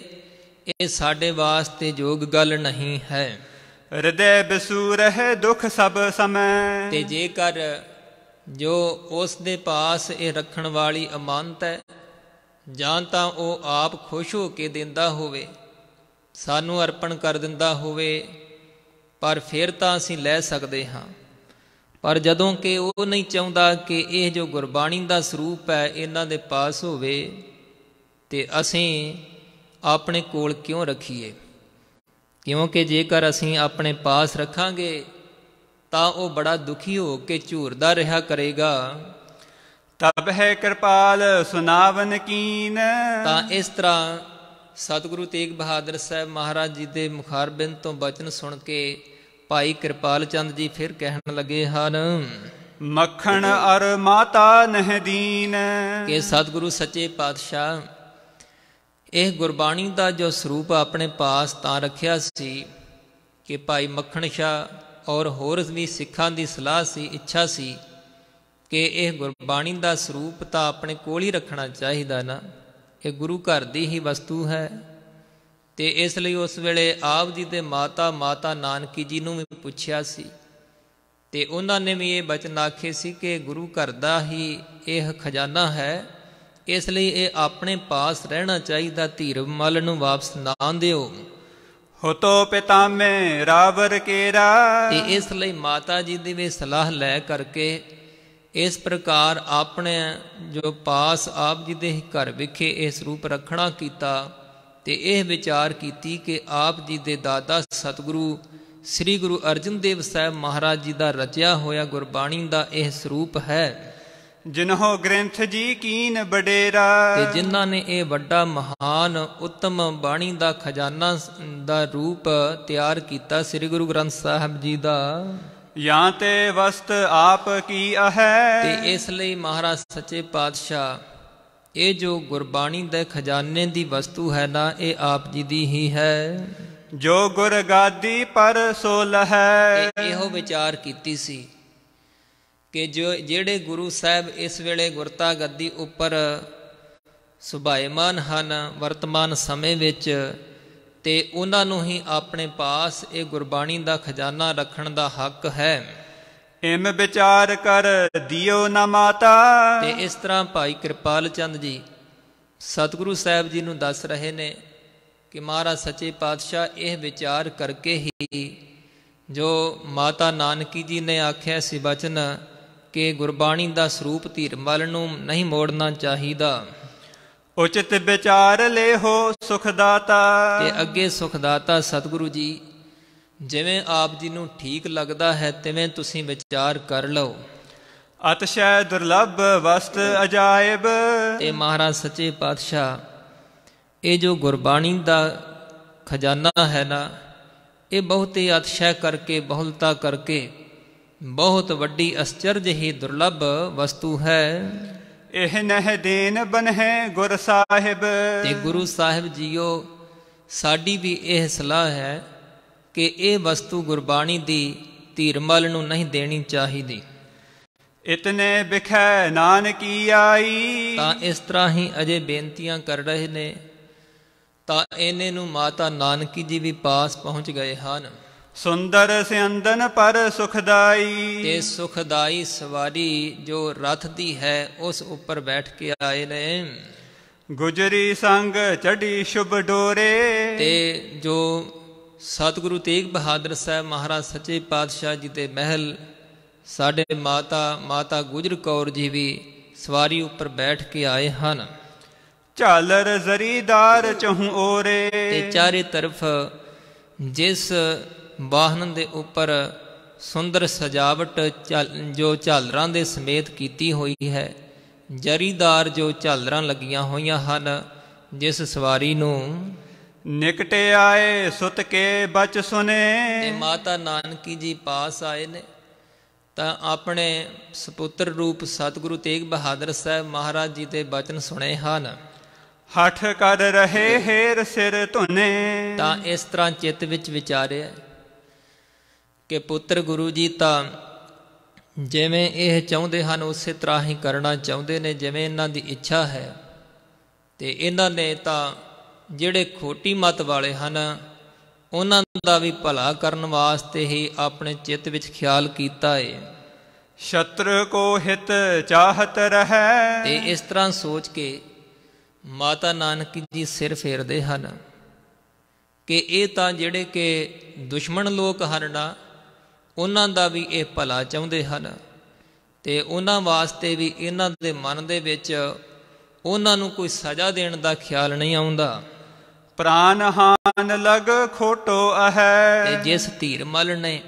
ਇਹ ਸਾਡੇ ਵਾਸਤੇ ਯੋਗ ਗੱਲ ਨਹੀਂ ਹੈ ਹਿਰਦੇ ਬਸੂਰਹ ਦੁਖ ਸਭ ਸਮੈ ਤੇ ਜੇਕਰ ਜੋ ਉਸ ਦੇ ਪਾਸ ਇਹ ਰੱਖਣ ਵਾਲੀ ਅਮਾਨਤ ਹੈ ਜਾਂ ਤਾਂ ਉਹ ਆਪ ਖੁਸ਼ ਹੋ ਕੇ ਦਿੰਦਾ ਹੋਵੇ ਸਾਨੂੰ ਅਰਪਣ ਕਰ ਦਿੰਦਾ ਹੋਵੇ ਪਰ ਫਿਰ ਤਾਂ ਅਸੀਂ ਲੈ ਸਕਦੇ ਹਾਂ ਪਰ ਜਦੋਂ ਕਿ ਉਹ ਨਹੀਂ ਚਾਹੁੰਦਾ ਕਿ ਇਹ ਜੋ ਗੁਰਬਾਣੀ ਦਾ ਸਰੂਪ ਹੈ ਇਹਨਾਂ ਦੇ ਪਾਸ ਹੋਵੇ ਤੇ ਅਸੀਂ ਆਪਣੇ ਕੋਲ ਕਿਉਂ ਰੱਖੀਏ ਕਿਉਂਕਿ ਜੇਕਰ ਅਸੀਂ ਆਪਣੇ ਪਾਸ ਰੱਖਾਂਗੇ ਤਾਂ ਉਹ ਬੜਾ ਦੁਖੀ ਹੋ ਕੇ ਝੂਰਦਾ ਰਿਹਾ ਕਰੇਗਾ ਤਬ ਹੈ ਕਿਰਪਾਲ ਸੁਨਾਵਨ ਕੀਨ ਤਾਂ ਇਸ ਤਰ੍ਹਾਂ ਸਤਿਗੁਰੂ ਤੇਗ ਬਹਾਦਰ ਸਾਹਿਬ ਮਹਾਰਾਜ ਜੀ ਦੇ ਮੁਖਾਰਬਿੰਦ ਤੋਂ ਬਚਨ ਸੁਣ ਕੇ ਭਾਈ ਕਿਰਪਾਲ ਚੰਦ ਜੀ ਫਿਰ ਕਹਿਣ ਲੱਗੇ ਹਨ ਮੱਖਣ ਅਰ ਮਾਤਾ ਨਹਿਦੀਨ ਕਿ ਸਤਿਗੁਰੂ ਸੱਚੇ ਪਾਤਸ਼ਾਹ ਇਹ ਗੁਰਬਾਣੀ ਦਾ ਜੋ ਸਰੂਪ ਆਪਣੇ ਪਾਸ ਤਾਂ ਰੱਖਿਆ ਸੀ ਕਿ ਭਾਈ ਮੱਖਣ ਸ਼ਾ ਔਰ ਹੋਰ ਵੀ ਸਿੱਖਾਂ ਦੀ ਸਲਾਹ ਸੀ ਇੱਛਾ ਸੀ ਕਿ ਇਹ ਗੁਰਬਾਣੀ ਦਾ ਸਰੂਪ ਤਾਂ ਆਪਣੇ ਕੋਲ ਹੀ ਰੱਖਣਾ ਚਾਹੀਦਾ ਨਾ ਇਹ ਗੁਰੂ ਘਰ ਦੀ ਹੀ ਵਸਤੂ ਹੈ ਤੇ ਇਸ ਲਈ ਉਸ ਵੇਲੇ ਆਪ ਜੀ ਦੇ ਮਾਤਾ ਮਾਤਾ ਨਾਨਕੀ ਜੀ ਨੂੰ ਵੀ ਪੁੱਛਿਆ ਸੀ ਤੇ ਉਹਨਾਂ ਨੇ ਵੀ ਇਹ ਬਚਨ ਆਖੇ ਸੀ ਕਿ ਗੁਰੂ ਘਰ ਦਾ ਹੀ ਇਹ ਖਜ਼ਾਨਾ ਹੈ ਇਸ ਲਈ ਇਹ ਆਪਣੇ ਪਾਸ ਰਹਿਣਾ ਚਾਹੀਦਾ ਧੀਰ ਮਲ ਨੂੰ ਵਾਪਸ ਨਾ ਦਿਓ ਹਤੋ ਪਿਤਾਮੇ ਰਾਵਰ ਕੇਰਾ ਤੇ ਇਸ ਲਈ ਮਾਤਾ ਜੀ ਦੀ ਵੀ ਸਲਾਹ ਲੈ ਕਰਕੇ ਇਸ ਪ੍ਰਕਾਰ ਆਪਣੇ ਜੋ ਪਾਸ ਆਪ ਜੀ ਦੇ ਘਰ ਵਿਖੇ ਇਸ ਰੂਪ ਰੱਖਣਾ ਕੀਤਾ ਤੇ ਇਹ ਵਿਚਾਰ ਕੀਤੀ ਕਿ ਆਪ ਜੀ ਦੇ ਦਾਦਾ ਸਤਿਗੁਰੂ ਸ੍ਰੀ ਗੁਰੂ ਅਰਜਨ ਦੇਵ ਸਾਹਿਬ ਮਹਾਰਾਜ ਜੀ ਦਾ ਰਚਿਆ ਹੋਇਆ ਗੁਰਬਾਣੀ ਦਾ ਇਹ ਸਰੂਪ ਹੈ ਜਿਨਹੋ ਗ੍ਰੰਥ ਜੀ ਕੀਨ ਬਡੇਰਾ ਤੇ ਜਿਨ੍ਹਾਂ ਨੇ ਇਹ ਵੱਡਾ ਮਹਾਨ ਉੱਤਮ ਬਾਣੀ ਦਾ ਖਜ਼ਾਨਾ ਦਾ ਰੂਪ ਤਿਆਰ ਕੀਤਾ ਸ੍ਰੀ ਗੁਰੂ ਗ੍ਰੰਥ ਸਾਹਿਬ ਜੀ ਦਾ ਜਾਂ ਤੇ ਵਸਤ ਆਪ ਕੀ ਅਹੈ ਤੇ ਇਸ ਲਈ ਮਹਾਰਾਜ ਸੱਚੇ ਪਾਤਸ਼ਾਹ ਇਹ ਜੋ ਗੁਰਬਾਣੀ ਦੇ ਖਜ਼ਾਨੇ ਦੀ ਵਸਤੂ ਹੈ ਨਾ ਇਹ ਆਪ ਜੀ ਦੀ ਹੀ ਹੈ ਜੋ ਗੁਰ ਗਾਦੀ ਪਰ ਸੋਲ ਹੈ ਇਹੋ ਵਿਚਾਰ ਕੀਤੀ ਸੀ ਕਿ ਜੋ ਜਿਹੜੇ ਗੁਰੂ ਸਾਹਿਬ ਇਸ ਵੇਲੇ ਗੁਰਤਾ ਗੱਦੀ ਉੱਪਰ ਸੁਭਾਇਮਾਨ ਹਨ ਵਰਤਮਾਨ ਸਮੇਂ ਵਿੱਚ ਤੇ ਉਹਨਾਂ ਨੂੰ ਹੀ ਆਪਣੇ ਪਾਸ ਇਹ ਗੁਰਬਾਣੀ ਦਾ ਖਜ਼ਾਨਾ ਰੱਖਣ ਦਾ ਹੱਕ ਹੈ ਇਮ ਵਿਚਾਰ ਕਰ ਦਿਓ ਨਾ ਮਾਤਾ ਤੇ ਇਸ ਤਰ੍ਹਾਂ ਭਾਈ ਕਿਰਪਾਲ ਚੰਦ ਜੀ ਸਤਿਗੁਰੂ ਸਾਹਿਬ ਜੀ ਨੂੰ ਦੱਸ ਰਹੇ ਨੇ ਕਿ ਮਹਾਰਾਜ ਸੱਚੇ ਪਾਤਸ਼ਾਹ ਇਹ ਵਿਚਾਰ ਕਰਕੇ ਹੀ ਜੋ ਮਾਤਾ ਨਾਨਕੀ ਜੀ ਨੇ ਆਖਿਆ ਸੀ ਬਚਨ ਕਿ ਗੁਰਬਾਣੀ ਦਾ ਸਰੂਪ ਧੀਰਮਲ ਨੂੰ ਨਹੀਂ ਮੋੜਨਾ ਚਾਹੀਦਾ ਉਚਿਤ ਵਿਚਾਰ ਲੇਹੋ ਸੁਖਦਾਤਾ ਤੇ ਅੱਗੇ ਸੁਖਦਾਤਾ ਸਤਿਗੁਰੂ ਜੀ ਜਿਵੇਂ ਆਪ ਜੀ ਨੂੰ ਠੀਕ ਲੱਗਦਾ ਹੈ ਤਿਵੇਂ ਤੁਸੀਂ ਵਿਚਾਰ ਕਰ ਲਓ ਅਤਸ਼ੈ ਦੁਰਲਭ ਵਸਤ ਅਜਾਇਬ ਤੇ ਮਹਾਰਾਜ ਸੱਚੇ ਪਾਤਸ਼ਾਹ ਇਹ ਜੋ ਗੁਰਬਾਣੀ ਦਾ ਖਜ਼ਾਨਾ ਹੈ ਨਾ ਇਹ ਬਹੁਤ ਹੀ ਅਤਸ਼ੈ ਕਰਕੇ ਬਹੁਲਤਾ ਕਰਕੇ ਬਹੁਤ ਵੱਡੀ ਅਸਚਰਜ ਹੀ ਦੁਰਲਭ ਵਸਤੂ ਹੈ ਇਹ ਨਹ ਦੇਨ ਹੈ ਗੁਰ ਸਾਹਿਬ ਤੇ ਗੁਰੂ ਸਾਹਿਬ ਜੀਓ ਸਾਡੀ ਵੀ ਇਹ ਸਲਾਹ ਹੈ ਕਿ ਇਹ ਵਸਤੂ ਗੁਰਬਾਣੀ ਦੀ ਧੀਰਮਲ ਨੂੰ ਨਹੀਂ ਦੇਣੀ ਚਾਹੀਦੀ ਇਤਨੇ ਬਿਖੈ ਨਾਨਕੀ ਆਈ ਤਾਂ ਇਸ ਤਰ੍ਹਾਂ ਹੀ ਅਜੇ ਬੇਨਤੀਆਂ ਕਰ ਰਹੇ ਨੇ ਤਾਂ ਇਹਨੇ ਨੂੰ ਮਾਤਾ ਨਾਨਕੀ ਜੀ ਵੀ ਪਾਸ ਪਹੁੰਚ ਗਏ ਹਨ ਸੁੰਦਰ ਸਿਆੰਦਨ ਪਰ ਸੁਖਦਾਈ ਤੇ ਸੁਖਦਾਈ ਸਵਾਰੀ ਜੋ ਰਥ ਦੀ ਹੈ ਉਸ ਉੱਪਰ ਬੈਠ ਕੇ ਆਏ ਨੇ ਗੁਜਰੀ ਸੰਗ ਚੜੀ ਸ਼ੁਭ ਡੋਰੇ ਤੇ ਜੋ ਸਤਿਗੁਰੂ ਤੇਗ ਬਹਾਦਰ ਸਾਹਿਬ ਮਹਾਰਾਜ ਸੱਚੇ ਪਾਤਸ਼ਾਹ ਜੀ ਦੇ ਮਹਿਲ ਸਾਡੇ ਮਾਤਾ ਮਾਤਾ ਗੁਜਰ ਕੌਰ ਜੀ ਵੀ ਸਵਾਰੀ ਉੱਪਰ ਬੈਠ ਕੇ ਆਏ ਹਨ ਝਾਲਰ ਜ਼ਰੀਦਾਰ ਚਹੁ ਓਰੇ ਤੇ ਚਾਰੇ ਤਰਫ ਜਿਸ ਵਾਹਨ ਦੇ ਉੱਪਰ ਸੁੰਦਰ ਸਜਾਵਟ ਜੋ ਝਾਲਰਾਂ ਦੇ ਸਮੇਤ ਕੀਤੀ ਹੋਈ ਹੈ ਜਰੀਦਾਰ ਜੋ ਝਾਲਰਾਂ ਲੱਗੀਆਂ ਹੋਈਆਂ ਹਨ ਜਿਸ ਸਵਾਰੀ ਨੂੰ ਨਿਕਟ ਆਏ ਸੁਤ ਕੇ ਬਚ ਸੁਨੇ ਤੇ ਮਾਤਾ ਨਾਨਕੀ ਜੀ ਪਾਸ ਆਏ ਨੇ ਤਾਂ ਆਪਣੇ ਸੁਪੁੱਤਰ ਰੂਪ ਸਤਿਗੁਰੂ ਤੇਗ ਬਹਾਦਰ ਸਾਹਿਬ ਮਹਾਰਾਜ ਜੀ ਦੇ ਬਚਨ ਸੁਣੇ ਹਨ ਹਠ ਕਰ ਰਹੇ ਹੇਰ ਸਿਰ ਧੁਨੇ ਤਾਂ ਇਸ ਤਰ੍ਹਾਂ ਚਿੱਤ ਵਿੱਚ ਵਿਚਾਰਿਆ ਕਿ ਪੁੱਤਰ ਗੁਰੂ ਜੀ ਤਾਂ ਜਿਵੇਂ ਇਹ ਚਾਹੁੰਦੇ ਹਨ ਉਸੇ ਤਰ੍ਹਾਂ ਹੀ ਕਰਨਾ ਚਾਹੁੰਦੇ ਨੇ ਜਿਵੇਂ ਇਹਨਾਂ ਦੀ ਇੱਛਾ ਹੈ ਤੇ ਇਹਨਾਂ ਨੇ ਤਾਂ ਜਿਹੜੇ ਖੋਟੀ ਮਤ ਵਾਲੇ ਹਨ ਉਹਨਾਂ ਦਾ ਵੀ ਭਲਾ ਕਰਨ ਵਾਸਤੇ ਹੀ ਆਪਣੇ ਚਿੱਤ ਵਿੱਚ ਖਿਆਲ ਕੀਤਾ ਏ ਸ਼ਤਰ ਕੋ ਹਿਤ ਚਾਹਤ ਰਹੈ ਤੇ ਇਸ ਤਰ੍ਹਾਂ ਸੋਚ ਕੇ ਮਾਤਾ ਨਾਨਕ ਜੀ ਸਿਰ ਫੇਰਦੇ ਹਨ ਕਿ ਇਹ ਤਾਂ ਜਿਹੜੇ ਕਿ ਦੁਸ਼ਮਣ ਲੋਕ ਹਨ ਨਾ ਉਹਨਾਂ ਦਾ ਵੀ ਇਹ ਭਲਾ ਚਾਹੁੰਦੇ ਹਨ ਤੇ ਉਹਨਾਂ ਵਾਸਤੇ ਵੀ ਇਹਨਾਂ ਦੇ ਮਨ ਦੇ ਵਿੱਚ ਉਹਨਾਂ ਨੂੰ ਕੋਈ ਸਜ਼ਾ ਦੇਣ ਦਾ ਖਿਆਲ ਨਹੀਂ ਆਉਂਦਾ ਪ੍ਰਾਨ ਹਾਨ ਲਗ ਖੋਟੋ ਅਹੈ ਤੇ ਜਿਸ ਧੀਰਮਲ ਨੇ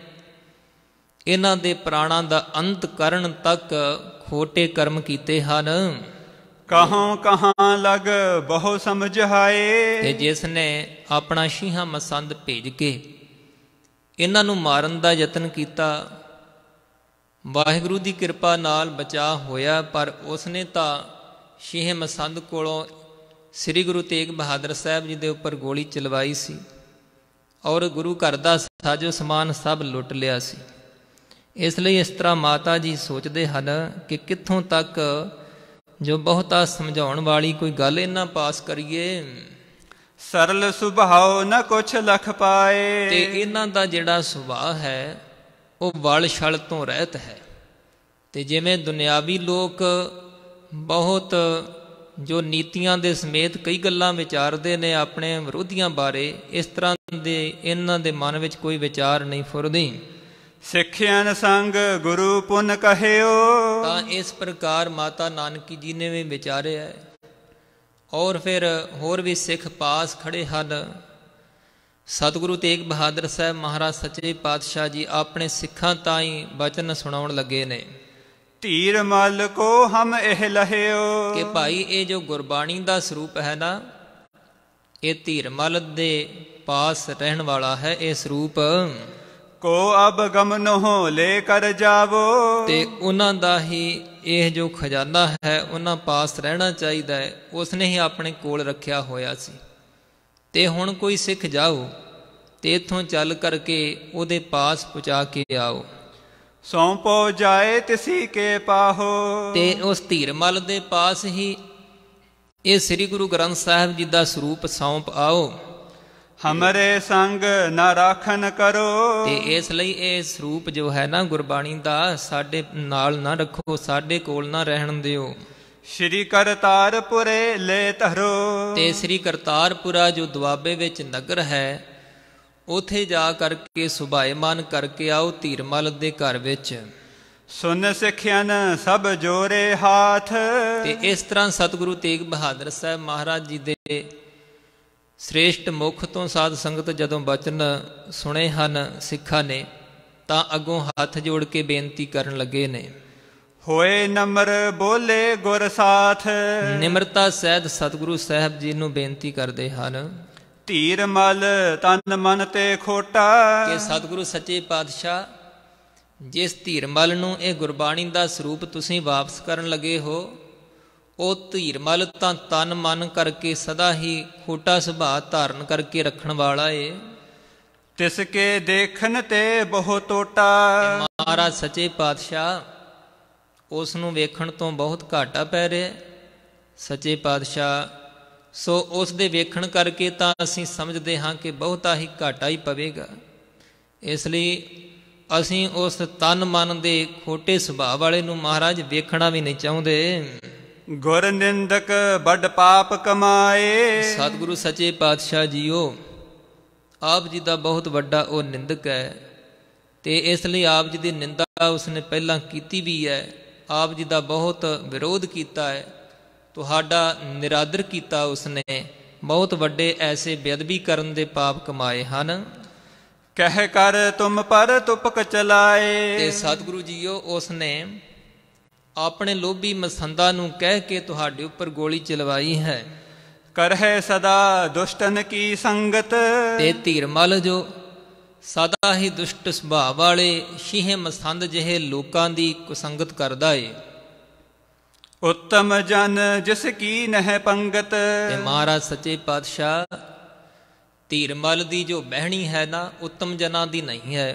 ਇਹਨਾਂ ਦੇ ਪ੍ਰਾਣਾਂ ਦਾ ਅੰਤ ਕਰਨ ਤੱਕ ਖੋਟੇ ਕਰਮ ਕੀਤੇ ਹਨ ਕਹਾਂ ਕਹਾਂ ਲਗ ਬਹੁ ਸਮਝਾਏ ਤੇ ਜਿਸ ਨੇ ਆਪਣਾ ਸ਼ੀਹਾ ਮਸੰਦ ਭੇਜ ਕੇ ਇਹਨਾਂ ਨੂੰ ਮਾਰਨ ਦਾ ਯਤਨ ਕੀਤਾ ਵਾਹਿਗੁਰੂ ਦੀ ਕਿਰਪਾ ਨਾਲ ਬਚਾ ਹੋਇਆ ਪਰ ਉਸਨੇ ਤਾਂ ਸ਼ੀਹ ਮਸੰਦ ਕੋਲੋਂ ਸ੍ਰੀ ਗੁਰੂ ਤੇਗ ਬਹਾਦਰ ਸਾਹਿਬ ਜੀ ਦੇ ਉੱਪਰ ਗੋਲੀ ਚਲਵਾਈ ਸੀ ਔਰ ਗੁਰੂ ਘਰ ਦਾ ਸਾਜੋ ਸਮਾਨ ਸਭ ਲੁੱਟ ਲਿਆ ਸੀ ਇਸ ਲਈ ਇਸ ਤਰ੍ਹਾਂ ਮਾਤਾ ਜੀ ਸੋਚਦੇ ਹਨ ਕਿ ਕਿੱਥੋਂ ਤੱਕ ਜੋ ਬਹੁਤਾ ਸਮਝਾਉਣ ਵਾਲੀ ਕੋਈ ਗੱਲ ਇਹਨਾਂ ਪਾਸ ਕਰੀਏ ਸਰਲ ਸੁਭਾਉ ਨ ਕੁਛ ਲਖ ਪਾਏ ਤੇ ਇਹਨਾਂ ਦਾ ਜਿਹੜਾ ਸੁਭਾਅ ਹੈ ਉਹ ਵਲ ਛਲ ਤੋਂ ਰਹਿਤ ਹੈ ਤੇ ਜਿਵੇਂ ਦੁਨਿਆਵੀ ਲੋਕ ਬਹੁਤ ਜੋ ਨੀਤੀਆਂ ਦੇ ਸਮੇਤ ਕਈ ਗੱਲਾਂ ਵਿਚਾਰਦੇ ਨੇ ਆਪਣੇ ਵਿਰੋਧੀਆਂ ਬਾਰੇ ਇਸ ਤਰ੍ਹਾਂ ਦੇ ਇਹਨਾਂ ਦੇ ਮਨ ਵਿੱਚ ਕੋਈ ਵਿਚਾਰ ਨਹੀਂ ਫੁਰਦੀ ਸਿੱਖਿਆਨ ਸੰਗ ਗੁਰੂ ਪੁੰਨ ਕਹਿਓ ਤਾਂ ਇਸ ਪ੍ਰਕਾਰ ਮਾਤਾ ਨਾਨਕੀ ਜੀ ਨੇ ਵੀ ਵਿਚਾਰਿਆ ਹੈ ਔਰ ਫਿਰ ਹੋਰ ਵੀ ਸਿੱਖ ਪਾਸ ਖੜੇ ਹਨ ਸਤਿਗੁਰੂ ਤੇਗ ਬਹਾਦਰ ਸਾਹਿਬ ਮਹਾਰਾਜ ਸੱਚੇ ਪਾਤਸ਼ਾਹ ਜੀ ਆਪਣੇ ਸਿੱਖਾਂ ਤਾਈਂ ਬਚਨ ਸੁਣਾਉਣ ਲੱਗੇ ਨੇ ਧੀਰ ਮਲ ਕੋ ਹਮ ਇਹ ਲਹਿਓ ਕਿ ਭਾਈ ਇਹ ਜੋ ਗੁਰਬਾਣੀ ਦਾ ਸਰੂਪ ਹੈ ਨਾ ਇਹ ਧੀਰ ਮਲ ਦੇ ਪਾਸ ਰਹਿਣ ਵਾਲਾ ਹੈ ਇਹ ਸਰੂਪ ਕੋ ਅਬ ਗਮ ਨਹੋ ਲੈ ਕਰ ਜਾਵੋ ਤੇ ਉਹਨਾਂ ਦਾ ਹੀ ਇਹ ਜੋ ਖਜ਼ਾਨਾ ਹੈ ਉਹਨਾਂ ਪਾਸ ਰਹਿਣਾ ਚਾਹੀਦਾ ਹੈ ਉਸਨੇ ਹੀ ਆਪਣੇ ਕੋਲ ਰੱਖਿਆ ਹੋਇਆ ਸੀ ਤੇ ਹੁਣ ਕੋਈ ਸਿੱਖ ਜਾਓ ਤੇ ਇਥੋਂ ਚੱਲ ਕਰਕੇ ਉਹਦੇ ਪਾਸ ਪਹੁੰਚਾ ਕੇ ਆਓ ਸੌਂਪੋ ਜਾਏ ਤਿਸੀ ਕੇ ਪਾਹੋ ਤੇ ਉਸ ਧੀਰਮਲ ਦੇ ਪਾਸ ਹੀ ਇਹ ਸ੍ਰੀ ਗੁਰੂ ਗ੍ਰੰਥ ਸਾਹਿਬ ਜੀ ਦਾ ਸਰੂਪ ਸੌਂਪ ਆਓ ਹਮਰੇ ਸੰਗ ਨਾ ਰੱਖਣ ਕਰੋ ਤੇ ਇਸ ਲਈ ਇਹ ਸਰੂਪ ਜੋ ਹੈ ਨਾ ਗੁਰਬਾਣੀ ਦਾ ਸਾਡੇ ਨਾਲ ਨਾ ਰੱਖੋ ਸਾਡੇ ਕੋਲ ਨਾ ਰਹਿਣ ਦਿਓ ਸ਼੍ਰੀ ਕਰਤਾਰਪੁਰੇ ਲੈ ਧਰੋ ਤੇ ਸ਼੍ਰੀ ਕਰਤਾਰਪੁਰਾ ਜੋ ਦੁਆਬੇ ਵਿੱਚ ਨਗਰ ਹੈ ਉਥੇ ਜਾ ਕਰਕੇ ਸੁਭਾਇਮਾਨ ਕਰਕੇ ਆਓ ਧੀਰਮਲ ਦੇ ਘਰ ਵਿੱਚ ਸੁਨ ਸਿੱਖਿਆਨ ਸਭ ਜੋਰੇ ਹਾਥ ਤੇ ਇਸ ਤਰ੍ਹਾਂ ਸਤਿਗੁਰੂ ਤੇਗ ਬਹਾਦਰ ਸਾਹਿਬ ਮਹਾਰਾਜ ਜੀ ਦੇ ਸ੍ਰੇਸ਼ਟ ਮੁਖ ਤੋਂ ਸਾਧ ਸੰਗਤ ਜਦੋਂ ਬਚਨ ਸੁਣੇ ਹਨ ਸਿੱਖਾਂ ਨੇ ਤਾਂ ਅਗੋਂ ਹੱਥ ਜੋੜ ਕੇ ਬੇਨਤੀ ਕਰਨ ਲੱਗੇ ਨੇ ਹੋਏ ਨਮਰ ਬੋਲੇ ਗੁਰ ਸਾਥ ਨਿਮਰਤਾ ਸਹਿਤ ਸਤਿਗੁਰੂ ਸਾਹਿਬ ਜੀ ਨੂੰ ਬੇਨਤੀ ਕਰਦੇ ਹਨ ਧੀਰ ਮਲ ਤਨ ਮਨ ਤੇ ਖੋਟਾ ਕਿ ਸਤਿਗੁਰੂ ਸੱਚੇ ਪਾਤਸ਼ਾਹ ਜਿਸ ਧੀਰਮਲ ਨੂੰ ਇਹ ਗੁਰਬਾਣੀ ਦਾ ਸਰੂਪ ਤੁਸੀਂ ਵਾਪਸ ਕਰਨ ਲੱਗੇ ਹੋ ਉਹ ਮਲ ਤਾਂ ਤਨ ਮਨ ਕਰਕੇ ਸਦਾ ਹੀ ਖੋਟਾ ਸੁਭਾਅ ਧਾਰਨ ਕਰਕੇ ਰੱਖਣ ਵਾਲਾ ਏ ਤਿਸ ਕੇ ਦੇਖਣ ਤੇ ਬਹੁ ਟੋਟਾ ਮਹਾਰਾਜ ਸੱਚੇ ਪਾਤਸ਼ਾਹ ਉਸ ਨੂੰ ਵੇਖਣ ਤੋਂ ਬਹੁਤ ਘਾਟਾ ਪੈ ਰਿਹਾ ਸੱਚੇ ਪਾਤਸ਼ਾਹ ਸੋ ਉਸ ਦੇ ਵੇਖਣ ਕਰਕੇ ਤਾਂ ਅਸੀਂ ਸਮਝਦੇ ਹਾਂ ਕਿ ਬਹੁਤਾ ਹੀ ਘਾਟਾ ਹੀ ਪਵੇਗਾ ਇਸ ਲਈ ਅਸੀਂ ਉਸ ਤਨ ਮਨ ਦੇ ਖੋਟੇ ਸੁਭਾਅ ਵਾਲੇ ਨੂੰ ਮਹਾਰਾਜ ਵੇਖਣਾ ਵੀ ਨਹੀਂ ਚਾਹੁੰਦੇ ਗੁਰ ਨਿੰਦਕ ਵੱਡ ਪਾਪ ਕਮਾਏ ਸਤਿਗੁਰੂ ਸੱਚੇ ਪਾਤਸ਼ਾਹ ਜੀਓ ਆਪ ਜੀ ਦਾ ਬਹੁਤ ਵੱਡਾ ਉਹ ਨਿੰਦਕ ਹੈ ਤੇ ਇਸ ਲਈ ਆਪ ਜੀ ਦੀ ਨਿੰਦਾ ਉਸਨੇ ਪਹਿਲਾਂ ਕੀਤੀ ਵੀ ਹੈ ਆਪ ਜੀ ਦਾ ਬਹੁਤ ਵਿਰੋਧ ਕੀਤਾ ਹੈ ਤੁਹਾਡਾ ਨਿਰਾਦਰ ਕੀਤਾ ਉਸਨੇ ਬਹੁਤ ਵੱਡੇ ਐਸੇ ਬੇਅਦਬੀ ਕਰਨ ਦੇ ਪਾਪ ਕਮਾਏ ਹਨ ਕਹਿ ਕਰ ਤੁਮ ਪਰ ਤੁਪਕ ਚਲਾਏ ਤੇ ਸਤਿਗੁਰੂ ਜੀਓ ਉਸਨੇ ਆਪਣੇ ਲੋਭੀ ਮਸੰਦਾ ਨੂੰ ਕਹਿ ਕੇ ਤੁਹਾਡੇ ਉੱਪਰ ਗੋਲੀ ਚਲਵਾਈ ਹੈ ਕਰਹਿ ਸਦਾ ਦੁਸ਼ਟਨ ਕੀ ਸੰਗਤ ਤੇ ਧੀਰਮਲ ਜੋ ਸਦਾ ਹੀ ਦੁਸ਼ਟ ਸੁਭਾਅ ਵਾਲੇ ਸ਼ਿਹ ਮਸੰਦ ਜਿਹੇ ਲੋਕਾਂ ਦੀ ਕੁਸੰਗਤ ਕਰਦਾ ਏ ਉੱਤਮ ਜਨ ਜਿਸ ਕੀ ਨਹਿ ਪੰਗਤ ਤੇ ਮਹਾਰਾਜ ਸੱਚੇ ਪਾਤਸ਼ਾਹ ਧੀਰਮਲ ਦੀ ਜੋ ਬਹਿਣੀ ਹੈ ਨਾ ਉੱਤਮ ਜਨਾਂ ਦੀ ਨਹੀਂ ਹੈ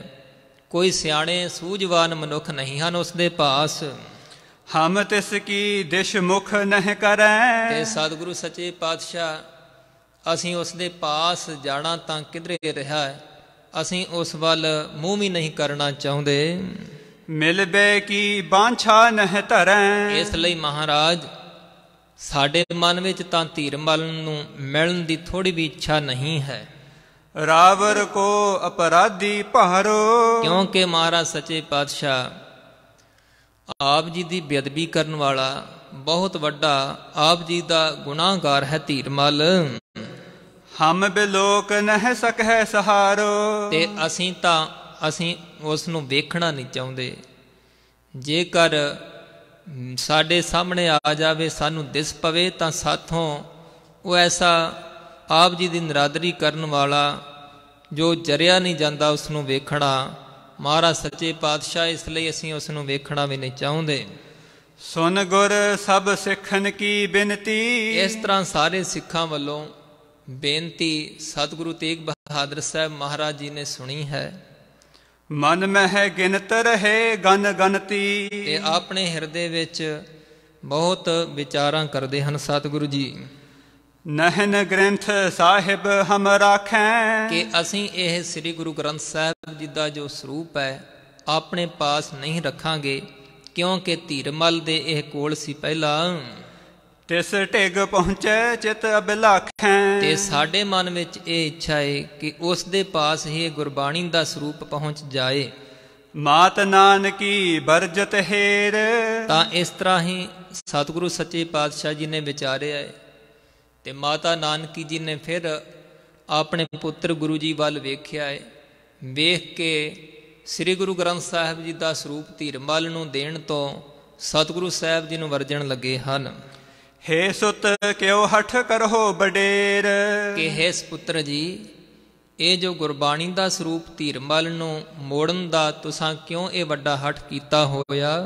ਕੋਈ ਸਿਆਣੇ ਸੂਝਵਾਨ ਮਨੁੱਖ ਨਹੀਂ ਹਨ ਉਸ ਦੇ ਪਾਸ ਹਮ ਤਿਸ ਕੀ ਦਿਸ਼ ਮੁਖ ਨਹਿ ਕਰੈ ਤੇ ਸਤਿਗੁਰੂ ਸੱਚੇ ਪਾਤਸ਼ਾਹ ਅਸੀਂ ਉਸ ਦੇ ਪਾਸ ਜਾਣਾ ਤਾਂ ਕਿਧਰੇ ਰਿਹਾ ਅਸੀਂ ਉਸ ਵੱਲ ਮੂੰਹ ਵੀ ਨਹੀਂ ਕਰਨਾ ਚਾਹੁੰਦੇ ਮਿਲਬੇ ਕੀ ਬਾਂਛਾ ਨਹਿ ਧਰੈ ਇਸ ਲਈ ਮਹਾਰਾਜ ਸਾਡੇ ਮਨ ਵਿੱਚ ਤਾਂ ਧੀਰਮਲ ਨੂੰ ਮਿਲਣ ਦੀ ਥੋੜੀ ਵੀ ਇੱਛਾ ਨਹੀਂ ਹੈ ਰਾਵਰ ਕੋ ਅਪਰਾਧੀ ਭਾਰੋ ਕਿਉਂਕਿ ਮਹਾਰਾਜ ਸੱਚੇ ਪਾਤਸ਼ਾਹ ਆਪ ਜੀ ਦੀ ਬੇਅਦਬੀ ਕਰਨ ਵਾਲਾ ਬਹੁਤ ਵੱਡਾ ਆਪ ਜੀ ਦਾ ਗੁਨਾਹਗਾਰ ਹੈ ਧੀਰਮਲ ਹਮ ਬਿਲੋਕ ਨਹਿ ਸਕਹਿ ਸਹਾਰੋ ਤੇ ਅਸੀਂ ਤਾਂ ਅਸੀਂ ਉਸ ਨੂੰ ਵੇਖਣਾ ਨਹੀਂ ਚਾਹੁੰਦੇ ਜੇਕਰ ਸਾਡੇ ਸਾਹਮਣੇ ਆ ਜਾਵੇ ਸਾਨੂੰ ਦਿਸ ਪਵੇ ਤਾਂ ਸਾਥੋਂ ਉਹ ਐਸਾ ਆਪ ਜੀ ਦੀ ਨਰਾਦਰੀ ਕਰਨ ਵਾਲਾ ਜੋ ਜਰਿਆ ਨਹੀਂ ਜਾਂਦਾ ਉਸ ਨੂੰ ਵੇਖਣਾ ਮਹਾਰਾਜ ਸੱਚੇ ਪਾਤਸ਼ਾਹ ਇਸ ਲਈ ਅਸੀਂ ਉਸ ਨੂੰ ਵੇਖਣਾ ਵੀ ਨਹੀਂ ਚਾਹੁੰਦੇ ਸੁਨ ਗੁਰ ਸਭ ਸਿੱਖਨ ਕੀ ਬੇਨਤੀ ਇਸ ਤਰ੍ਹਾਂ ਸਾਰੇ ਸਿੱਖਾਂ ਵੱਲੋਂ ਬੇਨਤੀ ਸਤਿਗੁਰੂ ਤੇਗ ਬਹਾਦਰ ਸਾਹਿਬ ਮਹਾਰਾਜ ਜੀ ਨੇ ਸੁਣੀ ਹੈ ਮਨ ਮਹਿ ਗਿਨਤ ਰਹੇ ਗਨ ਗਨਤੀ ਤੇ ਆਪਣੇ ਹਿਰਦੇ ਵਿੱਚ ਬਹੁਤ ਵਿਚਾਰਾਂ ਕਰਦੇ ਹਨ ਸਤਿਗੁਰੂ ਜੀ ਨਹਿਨ ਗ੍ਰੰਥ ਸਾਹਿਬ ਹਮ ਰਾਖੈ ਕਿ ਅਸੀਂ ਇਹ ਸ੍ਰੀ ਗੁਰੂ ਗ੍ਰੰਥ ਸਾਹਿਬ ਜੀ ਦਾ ਜੋ ਸਰੂਪ ਹੈ ਆਪਣੇ ਪਾਸ ਨਹੀਂ ਰੱਖਾਂਗੇ ਕਿਉਂਕਿ ਧੀਰਮਲ ਦੇ ਇਹ ਕੋਲ ਸੀ ਪਹਿਲਾਂ ਤਿਸ ਢਿਗ ਪਹੁੰਚੇ ਚਿਤ ਅਬਿਲਾਖੈ ਤੇ ਸਾਡੇ ਮਨ ਵਿੱਚ ਇਹ ਇੱਛਾ ਹੈ ਕਿ ਉਸ ਦੇ ਪਾਸ ਹੀ ਗੁਰਬਾਣੀ ਦਾ ਸਰੂਪ ਪਹੁੰਚ ਜਾਏ ਮਾਤ ਨਾਨਕੀ ਬਰਜਤ ਹੇਰ ਤਾਂ ਇਸ ਤਰ੍ਹਾਂ ਹੀ ਸਤਿਗੁਰੂ ਸੱਚੇ ਪਾਤਸ਼ਾਹ ਜੀ ਨੇ ਵਿਚਾਰਿਆ ਹੈ ਤੇ ਮਾਤਾ ਨਾਨਕੀ ਜੀ ਨੇ ਫਿਰ ਆਪਣੇ ਪੁੱਤਰ ਗੁਰੂ ਜੀ ਵੱਲ ਵੇਖਿਆ ਏ ਵੇਖ ਕੇ ਸ੍ਰੀ ਗੁਰੂ ਗ੍ਰੰਥ ਸਾਹਿਬ ਜੀ ਦਾ ਸਰੂਪ ਧੀਰਮਲ ਨੂੰ ਦੇਣ ਤੋਂ ਸਤਿਗੁਰੂ ਸਾਹਿਬ ਜੀ ਨੂੰ ਵਰਜਣ ਲੱਗੇ ਹਨ ਹੇ ਸੁਤ ਕਿਉ ਹਠ ਕਰਹੋ ਬਡੇਰ ਕਿ ਹੇ ਸੁਪੁੱਤਰ ਜੀ ਇਹ ਜੋ ਗੁਰਬਾਣੀ ਦਾ ਸਰੂਪ ਧੀਰਮਲ ਨੂੰ ਮੋੜਨ ਦਾ ਤੁਸਾਂ ਕਿਉ ਇਹ ਵੱਡਾ ਹਠ ਕੀਤਾ ਹੋਇਆ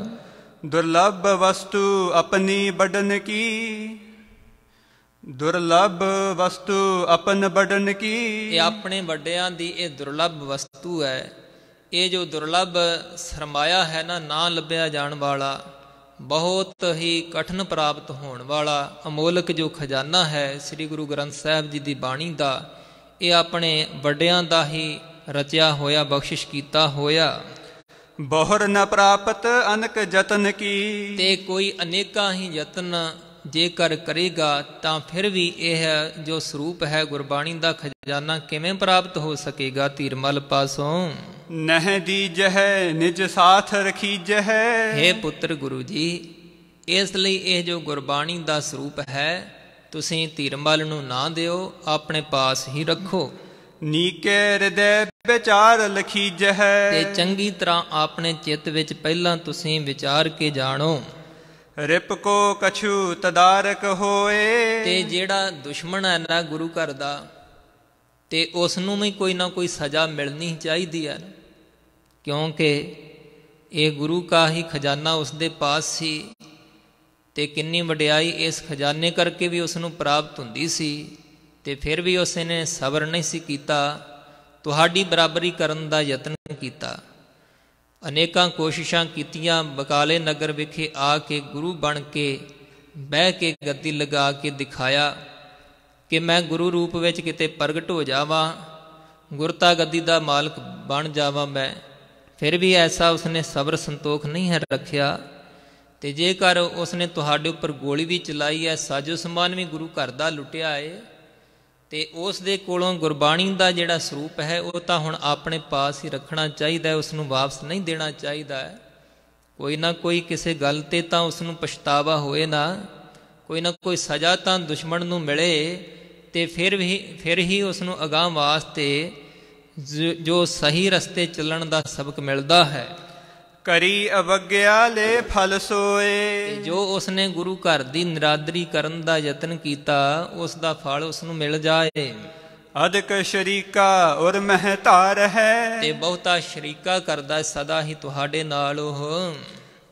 ਦੁਰਲਭ ਵਸਤੂ ਆਪਣੀ ਬਡਨ ਕੀ ਦੁਰਲਭ ਵਸਤੂ ਆਪਨ ਬਡਨ ਕੀ ਇਹ ਆਪਣੇ ਵੱਡਿਆਂ ਦੀ ਇਹ ਦੁਰਲਭ ਵਸਤੂ ਹੈ ਇਹ ਜੋ ਦੁਰਲਭ ਸਰਮਾਇਆ ਹੈ ਨਾ ਨਾ ਲੱਭਿਆ ਜਾਣ ਵਾਲਾ ਬਹੁਤ ਹੀ ਕਠਨ ਪ੍ਰਾਪਤ ਹੋਣ ਵਾਲਾ ਅਮੋਲਕ ਜੋ ਖਜ਼ਾਨਾ ਹੈ ਸ੍ਰੀ ਗੁਰੂ ਗ੍ਰੰਥ ਸਾਹਿਬ ਜੀ ਦੀ ਬਾਣੀ ਦਾ ਇਹ ਆਪਣੇ ਵੱਡਿਆਂ ਦਾ ਹੀ ਰਚਿਆ ਹੋਇਆ ਬਖਸ਼ਿਸ਼ ਕੀਤਾ ਹੋਇਆ ਬਹੁਰ ਨਾ ਪ੍ਰਾਪਤ ਅਨਕ ਯਤਨ ਕੀ ਤੇ ਕੋਈ ਅਨੇਕਾਂ ਹੀ ਯਤਨ ਜੇਕਰ ਕਰੇਗਾ ਤਾਂ ਫਿਰ ਵੀ ਇਹ ਜੋ ਸਰੂਪ ਹੈ ਗੁਰਬਾਣੀ ਦਾ ਖਜ਼ਾਨਾ ਕਿਵੇਂ ਪ੍ਰਾਪਤ ਹੋ ਸਕੇਗਾ ਧੀਰਮਲ ਪਾਸੋਂ ਨਹਿ ਜਹ ਨਿਜ ਸਾਥ ਰਖੀ ਜਹ हे ਪੁੱਤਰ ਗੁਰੂ ਜੀ ਇਸ ਲਈ ਇਹ ਜੋ ਗੁਰਬਾਣੀ ਦਾ ਸਰੂਪ ਹੈ ਤੁਸੀਂ ਧੀਰਮਲ ਨੂੰ ਨਾ ਦਿਓ ਆਪਣੇ ਪਾਸ ਹੀ ਰੱਖੋ ਨੀਕੇ ਰਦੇ ਵਿਚਾਰ ਲਖੀ ਜਹ ਤੇ ਚੰਗੀ ਤਰ੍ਹਾਂ ਆਪਣੇ ਚਿੱਤ ਵਿੱਚ ਪਹਿਲਾਂ ਤੁਸੀਂ ਵਿਚਾਰ ਕੇ ਜਾਣੋ ਰਿਪ ਕੋ ਕਛੂ ਤਦਾਰਕ ਹੋਏ ਤੇ ਜਿਹੜਾ ਦੁਸ਼ਮਣ ਹੈ ਨਾ ਗੁਰੂ ਘਰ ਦਾ ਤੇ ਉਸ ਨੂੰ ਵੀ ਕੋਈ ਨਾ ਕੋਈ ਸਜ਼ਾ ਮਿਲਣੀ ਚਾਹੀਦੀ ਹੈ ਕਿਉਂਕਿ ਇਹ ਗੁਰੂ ਕਾ ਹੀ ਖਜ਼ਾਨਾ ਉਸ ਦੇ ਪਾਸ ਸੀ ਤੇ ਕਿੰਨੀ ਵਡਿਆਈ ਇਸ ਖਜ਼ਾਨੇ ਕਰਕੇ ਵੀ ਉਸ ਨੂੰ ਪ੍ਰਾਪਤ ਹੁੰਦੀ ਸੀ ਤੇ ਫਿਰ ਵੀ ਉਸ ਨੇ ਸਬਰ ਨਹੀਂ ਸੀ ਕੀਤਾ ਤੁਹਾਡੀ ਬਰਾਬਰੀ ਕਰਨ ਦਾ ਯਤਨ ਕੀਤਾ ਅਨੇਕਾਂ ਕੋਸ਼ਿਸ਼ਾਂ ਕੀਤੀਆਂ ਬਕਾਲੇ ਨਗਰ ਵਿਖੇ ਆ ਕੇ ਗੁਰੂ ਬਣ ਕੇ ਬਹਿ ਕੇ ਗੱਦੀ ਲਗਾ ਕੇ ਦਿਖਾਇਆ ਕਿ ਮੈਂ ਗੁਰੂ ਰੂਪ ਵਿੱਚ ਕਿਤੇ ਪ੍ਰਗਟ ਹੋ ਜਾਵਾਂ ਗੁਰਤਾ ਗੱਦੀ ਦਾ ਮਾਲਕ ਬਣ ਜਾਵਾਂ ਮੈਂ ਫਿਰ ਵੀ ਐਸਾ ਉਸਨੇ ਸਬਰ ਸੰਤੋਖ ਨਹੀਂ ਹੈ ਰੱਖਿਆ ਤੇ ਜੇਕਰ ਉਸਨੇ ਤੁਹਾਡੇ ਉੱਪਰ ਗੋਲੀ ਵੀ ਚਲਾਈ ਹੈ ਸਾਜੋ ਸਮਾਨ ਵੀ ਗੁਰੂ ਘਰ ਦਾ ਲੁੱਟਿਆ ਏ ਤੇ ਉਸ ਦੇ ਕੋਲੋਂ ਗੁਰਬਾਣੀ ਦਾ ਜਿਹੜਾ ਸਰੂਪ ਹੈ ਉਹ ਤਾਂ ਹੁਣ ਆਪਣੇ ਪਾਸ ਹੀ ਰੱਖਣਾ ਚਾਹੀਦਾ ਉਸ ਨੂੰ ਵਾਪਸ ਨਹੀਂ ਦੇਣਾ ਚਾਹੀਦਾ ਕੋਈ ਨਾ ਕੋਈ ਕਿਸੇ ਗੱਲ ਤੇ ਤਾਂ ਉਸ ਨੂੰ ਪਛਤਾਵਾ ਹੋਏ ਨਾ ਕੋਈ ਨਾ ਕੋਈ ਸਜ਼ਾ ਤਾਂ ਦੁਸ਼ਮਣ ਨੂੰ ਮਿਲੇ ਤੇ ਫਿਰ ਵੀ ਫਿਰ ਹੀ ਉਸ ਨੂੰ ਅਗਾਹ ਵਾਸਤੇ ਜੋ ਸਹੀ ਰਸਤੇ ਚੱਲਣ ਦਾ ਸਬਕ ਮਿਲਦਾ ਹੈ ਕਰੀ ਅਵਗਿਆ ਲੈ ਫਲ ਸੋਏ ਜੋ ਉਸਨੇ ਗੁਰੂ ਘਰ ਦੀ ਨਰਾਦਰੀ ਕਰਨ ਦਾ ਯਤਨ ਕੀਤਾ ਉਸ ਦਾ ਫਲ ਉਸ ਨੂੰ ਮਿਲ ਜਾਏ ਅਦਕ ਸ਼ਰੀਕਾ ਔਰ ਮਹਤਾਰ ਹੈ ਤੇ ਬਹੁਤਾ ਸ਼ਰੀਕਾ ਕਰਦਾ ਸਦਾ ਹੀ ਤੁਹਾਡੇ ਨਾਲ ਉਹ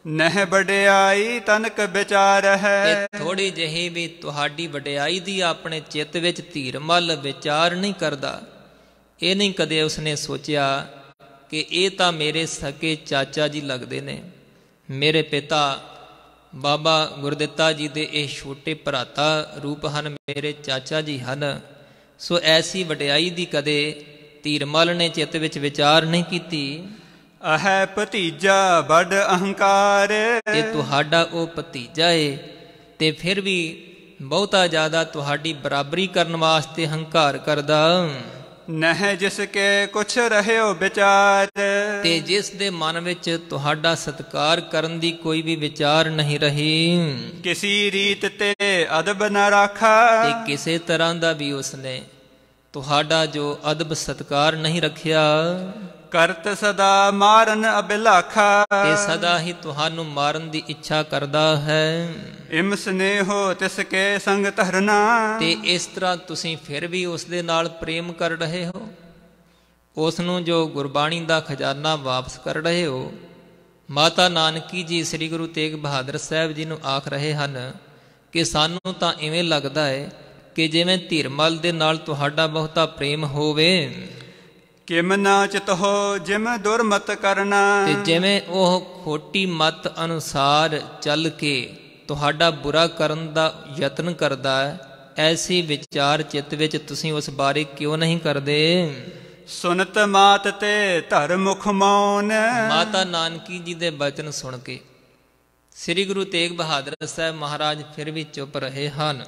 ਨਹਿ ਬੜਿਆਈ ਤਨਕ ਵਿਚਾਰ ਹੈ ਤੇ ਥੋੜੀ ਜਹੀ ਵੀ ਤੁਹਾਡੀ ਵਡਿਆਈ ਦੀ ਆਪਣੇ ਚਿੱਤ ਵਿੱਚ ਧੀਰਮਲ ਵਿਚਾਰ ਨਹੀਂ ਕਰਦਾ ਇਹ ਨਹੀਂ ਕਦੇ ਉਸਨੇ ਸੋਚਿਆ ਕਿ ਇਹ ਤਾਂ ਮੇਰੇ ਸਕੇ ਚਾਚਾ ਜੀ ਲੱਗਦੇ ਨੇ ਮੇਰੇ ਪਿਤਾ ਬਾਬਾ ਗੁਰਦਿੱਤਾ ਜੀ ਦੇ ਇਹ ਛੋਟੇ ਭਰਾਤਾ ਰੂਪ ਹਨ ਮੇਰੇ ਚਾਚਾ ਜੀ ਹਨ ਸੋ ਐਸੀ ਵਡਿਆਈ ਦੀ ਕਦੇ ਧੀਰਮਲ ਨੇ ਚਿੱਤ ਵਿੱਚ ਵਿਚਾਰ ਨਹੀਂ ਕੀਤੀ ਅਹੈ ਭਤੀਜਾ ਬੜ ਅਹੰਕਾਰ ਇਹ ਤੁਹਾਡਾ ਉਹ ਭਤੀਜਾ ਏ ਤੇ ਫਿਰ ਵੀ ਬਹੁਤਾ ਜ਼ਿਆਦਾ ਤੁਹਾਡੀ ਬਰਾਬਰੀ ਕਰਨ ਵਾਸਤੇ ਹੰਕਾਰ ਕਰਦਾ ਨਹ ਜਿਸ ਕੇ ਕੁਛ ਰਹਿਓ ਵਿਚਾਰ ਤੇ ਜਿਸ ਦੇ ਮਨ ਵਿੱਚ ਤੁਹਾਡਾ ਸਤਕਾਰ ਕਰਨ ਦੀ ਕੋਈ ਵੀ ਵਿਚਾਰ ਨਹੀਂ ਰਹੀ ਕਿਸੇ ਰੀਤ ਤੇ ਅਦਬ ਨਾ ਰੱਖਾ ਤੇ ਕਿਸੇ ਤਰ੍ਹਾਂ ਦਾ ਵੀ ਉਸਨੇ ਤੁਹਾਡਾ ਜੋ ਅਦਬ ਸਤਕਾਰ ਨਹੀਂ ਰੱਖਿਆ ਕਰਤ ਸਦਾ ਮਾਰਨ ਅਬਿਲਾਖਾ ਤੇ ਸਦਾ ਹੀ ਤੁਹਾਨੂੰ ਮਾਰਨ ਦੀ ਇੱਛਾ ਕਰਦਾ ਹੈ ਇਮ ਸਨੇਹੋ ਤਿਸ ਕੇ ਸੰਗ ਧਰਨਾ ਤੇ ਇਸ ਤਰ੍ਹਾਂ ਤੁਸੀਂ ਫਿਰ ਵੀ ਉਸ ਦੇ ਨਾਲ ਪ੍ਰੇਮ ਕਰ ਰਹੇ ਹੋ ਉਸ ਨੂੰ ਜੋ ਗੁਰਬਾਣੀ ਦਾ ਖਜ਼ਾਨਾ ਵਾਪਸ ਕਰ ਰਹੇ ਹੋ ਮਾਤਾ ਨਾਨਕੀ ਜੀ ਸ੍ਰੀ ਗੁਰੂ ਤੇਗ ਬਹਾਦਰ ਸਾਹਿਬ ਜੀ ਨੂੰ ਆਖ ਰਹੇ ਹਨ ਕਿ ਸਾਨੂੰ ਤਾਂ ਇਵੇਂ ਲੱਗਦਾ ਹੈ ਕਿ ਜਿਵੇਂ ਧੀਰਮਲ ਦੇ ਨਾਲ ਤੁਹਾਡਾ ਬਹੁਤਾ ਪ੍ਰੇਮ ਹੋਵੇ ਕਿਮ ਨਾ ਹੋ ਜਿਮ ਦੁਰਮਤ ਕਰਨਾ ਤੇ ਜਿਵੇਂ ਉਹ ਖੋਟੀ ਮਤ ਅਨੁਸਾਰ ਚੱਲ ਕੇ ਤੁਹਾਡਾ ਬੁਰਾ ਕਰਨ ਦਾ ਯਤਨ ਕਰਦਾ ਹੈ ਐਸੀ ਵਿਚਾਰ ਚਿੱਤ ਵਿੱਚ ਤੁਸੀਂ ਉਸ ਬਾਰੇ ਕਿਉਂ ਨਹੀਂ ਕਰਦੇ ਸੁਨਤ ਮਾਤ ਤੇ ਧਰ ਮੁਖ ਮੌਨ ਮਾਤਾ ਨਾਨਕੀ ਜੀ ਦੇ ਬਚਨ ਸੁਣ ਕੇ ਸ੍ਰੀ ਗੁਰੂ ਤੇਗ ਬਹਾਦਰ ਸਾਹਿਬ ਮਹਾਰਾਜ ਫਿਰ ਵੀ ਚੁੱਪ ਰਹੇ ਹਨ